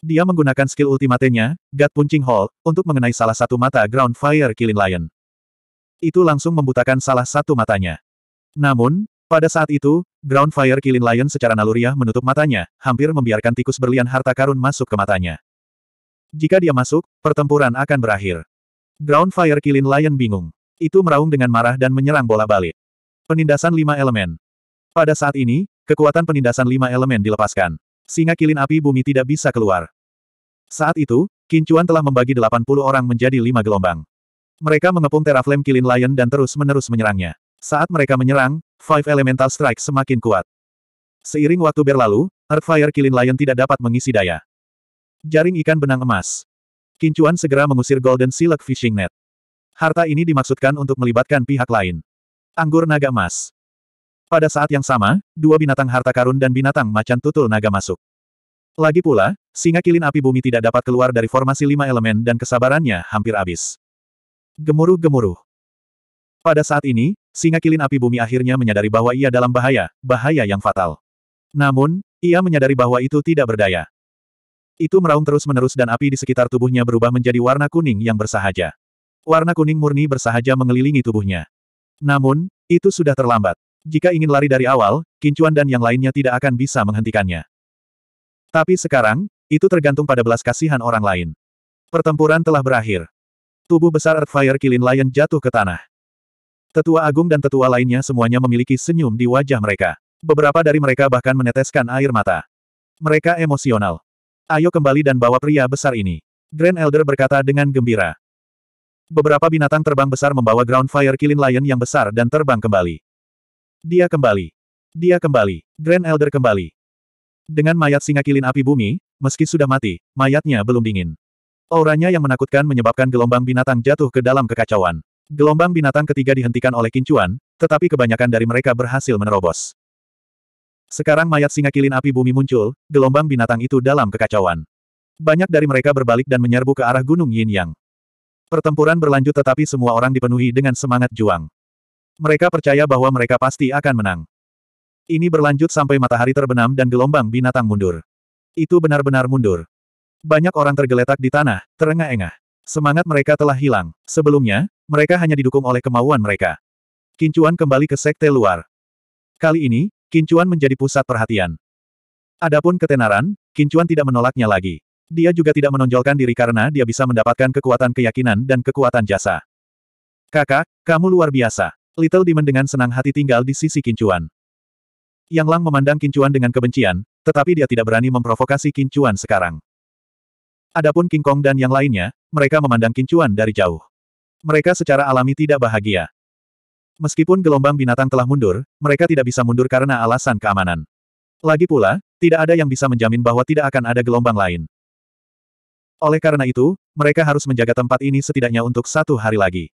Dia menggunakan skill ultimatenya, God Punching Hole, untuk mengenai salah satu mata Ground Fire Killin Lion. Itu langsung membutakan salah satu matanya. Namun, pada saat itu, Ground Fire Killin Lion secara naluriah menutup matanya, hampir membiarkan tikus berlian harta karun masuk ke matanya. Jika dia masuk, pertempuran akan berakhir. Ground Fire Kilin Lion bingung. Itu meraung dengan marah dan menyerang bola balik. Penindasan lima elemen. Pada saat ini, kekuatan penindasan lima elemen dilepaskan. Singa kilin api bumi tidak bisa keluar. Saat itu, Kincuan telah membagi 80 orang menjadi lima gelombang. Mereka mengepung teraflame kilin lion dan terus-menerus menyerangnya. Saat mereka menyerang, Five Elemental Strike semakin kuat. Seiring waktu berlalu, Earth Fire Kilin Lion tidak dapat mengisi daya. Jaring ikan benang emas. Kincuan segera mengusir Golden Silk Fishing Net. Harta ini dimaksudkan untuk melibatkan pihak lain. Anggur naga emas. Pada saat yang sama, dua binatang harta karun dan binatang macan tutul naga masuk. Lagi pula, singa kilin api bumi tidak dapat keluar dari formasi lima elemen dan kesabarannya hampir habis. Gemuruh-gemuruh. Pada saat ini, singa kilin api bumi akhirnya menyadari bahwa ia dalam bahaya, bahaya yang fatal. Namun, ia menyadari bahwa itu tidak berdaya. Itu meraung terus-menerus dan api di sekitar tubuhnya berubah menjadi warna kuning yang bersahaja. Warna kuning murni bersahaja mengelilingi tubuhnya. Namun, itu sudah terlambat. Jika ingin lari dari awal, Kincuan dan yang lainnya tidak akan bisa menghentikannya. Tapi sekarang, itu tergantung pada belas kasihan orang lain. Pertempuran telah berakhir. Tubuh besar Earthfire Kilin Lion jatuh ke tanah. Tetua Agung dan tetua lainnya semuanya memiliki senyum di wajah mereka. Beberapa dari mereka bahkan meneteskan air mata. Mereka emosional. Ayo kembali dan bawa pria besar ini. Grand Elder berkata dengan gembira. Beberapa binatang terbang besar membawa Ground Fire Killin Lion yang besar dan terbang kembali. Dia kembali. Dia kembali. Grand Elder kembali. Dengan mayat singa kilin api bumi, meski sudah mati, mayatnya belum dingin. Auranya yang menakutkan menyebabkan gelombang binatang jatuh ke dalam kekacauan. Gelombang binatang ketiga dihentikan oleh kincuan, tetapi kebanyakan dari mereka berhasil menerobos. Sekarang mayat singa kilin api bumi muncul, gelombang binatang itu dalam kekacauan. Banyak dari mereka berbalik dan menyerbu ke arah gunung Yin Yang. Pertempuran berlanjut tetapi semua orang dipenuhi dengan semangat juang. Mereka percaya bahwa mereka pasti akan menang. Ini berlanjut sampai matahari terbenam dan gelombang binatang mundur. Itu benar-benar mundur. Banyak orang tergeletak di tanah, terengah-engah. Semangat mereka telah hilang. Sebelumnya, mereka hanya didukung oleh kemauan mereka. Kincuan kembali ke sekte luar. Kali ini, Kincuan menjadi pusat perhatian. Adapun ketenaran, Kincuan tidak menolaknya lagi. Dia juga tidak menonjolkan diri karena dia bisa mendapatkan kekuatan keyakinan dan kekuatan jasa. Kakak, kamu luar biasa. Little Demon dengan senang hati tinggal di sisi Kincuan. Yang Lang memandang Kincuan dengan kebencian, tetapi dia tidak berani memprovokasi Kincuan sekarang. Adapun King Kong dan yang lainnya, mereka memandang Kincuan dari jauh. Mereka secara alami tidak bahagia. Meskipun gelombang binatang telah mundur, mereka tidak bisa mundur karena alasan keamanan. Lagi pula, tidak ada yang bisa menjamin bahwa tidak akan ada gelombang lain. Oleh karena itu, mereka harus menjaga tempat ini setidaknya untuk satu hari lagi.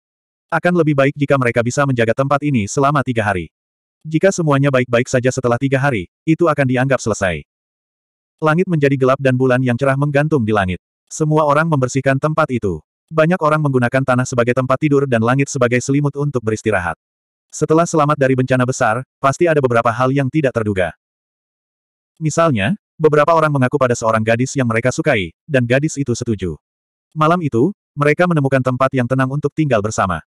Akan lebih baik jika mereka bisa menjaga tempat ini selama tiga hari. Jika semuanya baik-baik saja setelah tiga hari, itu akan dianggap selesai. Langit menjadi gelap dan bulan yang cerah menggantung di langit. Semua orang membersihkan tempat itu. Banyak orang menggunakan tanah sebagai tempat tidur dan langit sebagai selimut untuk beristirahat. Setelah selamat dari bencana besar, pasti ada beberapa hal yang tidak terduga. Misalnya, beberapa orang mengaku pada seorang gadis yang mereka sukai, dan gadis itu setuju. Malam itu, mereka menemukan tempat yang tenang untuk tinggal bersama.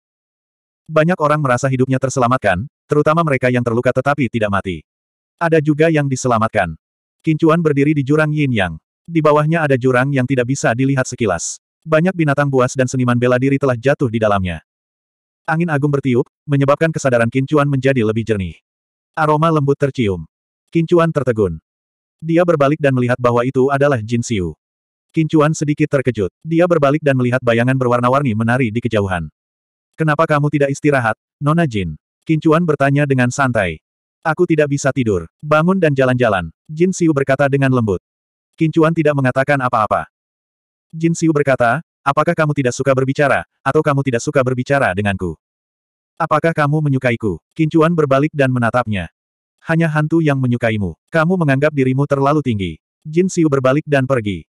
Banyak orang merasa hidupnya terselamatkan, terutama mereka yang terluka tetapi tidak mati. Ada juga yang diselamatkan. Kincuan berdiri di jurang Yin Yang. Di bawahnya ada jurang yang tidak bisa dilihat sekilas. Banyak binatang buas dan seniman bela diri telah jatuh di dalamnya. Angin agung bertiup, menyebabkan kesadaran Kincuan menjadi lebih jernih. Aroma lembut tercium. Kincuan tertegun. Dia berbalik dan melihat bahwa itu adalah Jin Siu. Kincuan sedikit terkejut. Dia berbalik dan melihat bayangan berwarna-warni menari di kejauhan. Kenapa kamu tidak istirahat, Nona Jin? Kincuan bertanya dengan santai. Aku tidak bisa tidur. Bangun dan jalan-jalan. Jin Siu berkata dengan lembut. Kincuan tidak mengatakan apa-apa. Jin Siu berkata, Apakah kamu tidak suka berbicara, atau kamu tidak suka berbicara denganku? Apakah kamu menyukaiku? Kincuan berbalik dan menatapnya. Hanya hantu yang menyukaimu. Kamu menganggap dirimu terlalu tinggi. Jin Siu berbalik dan pergi.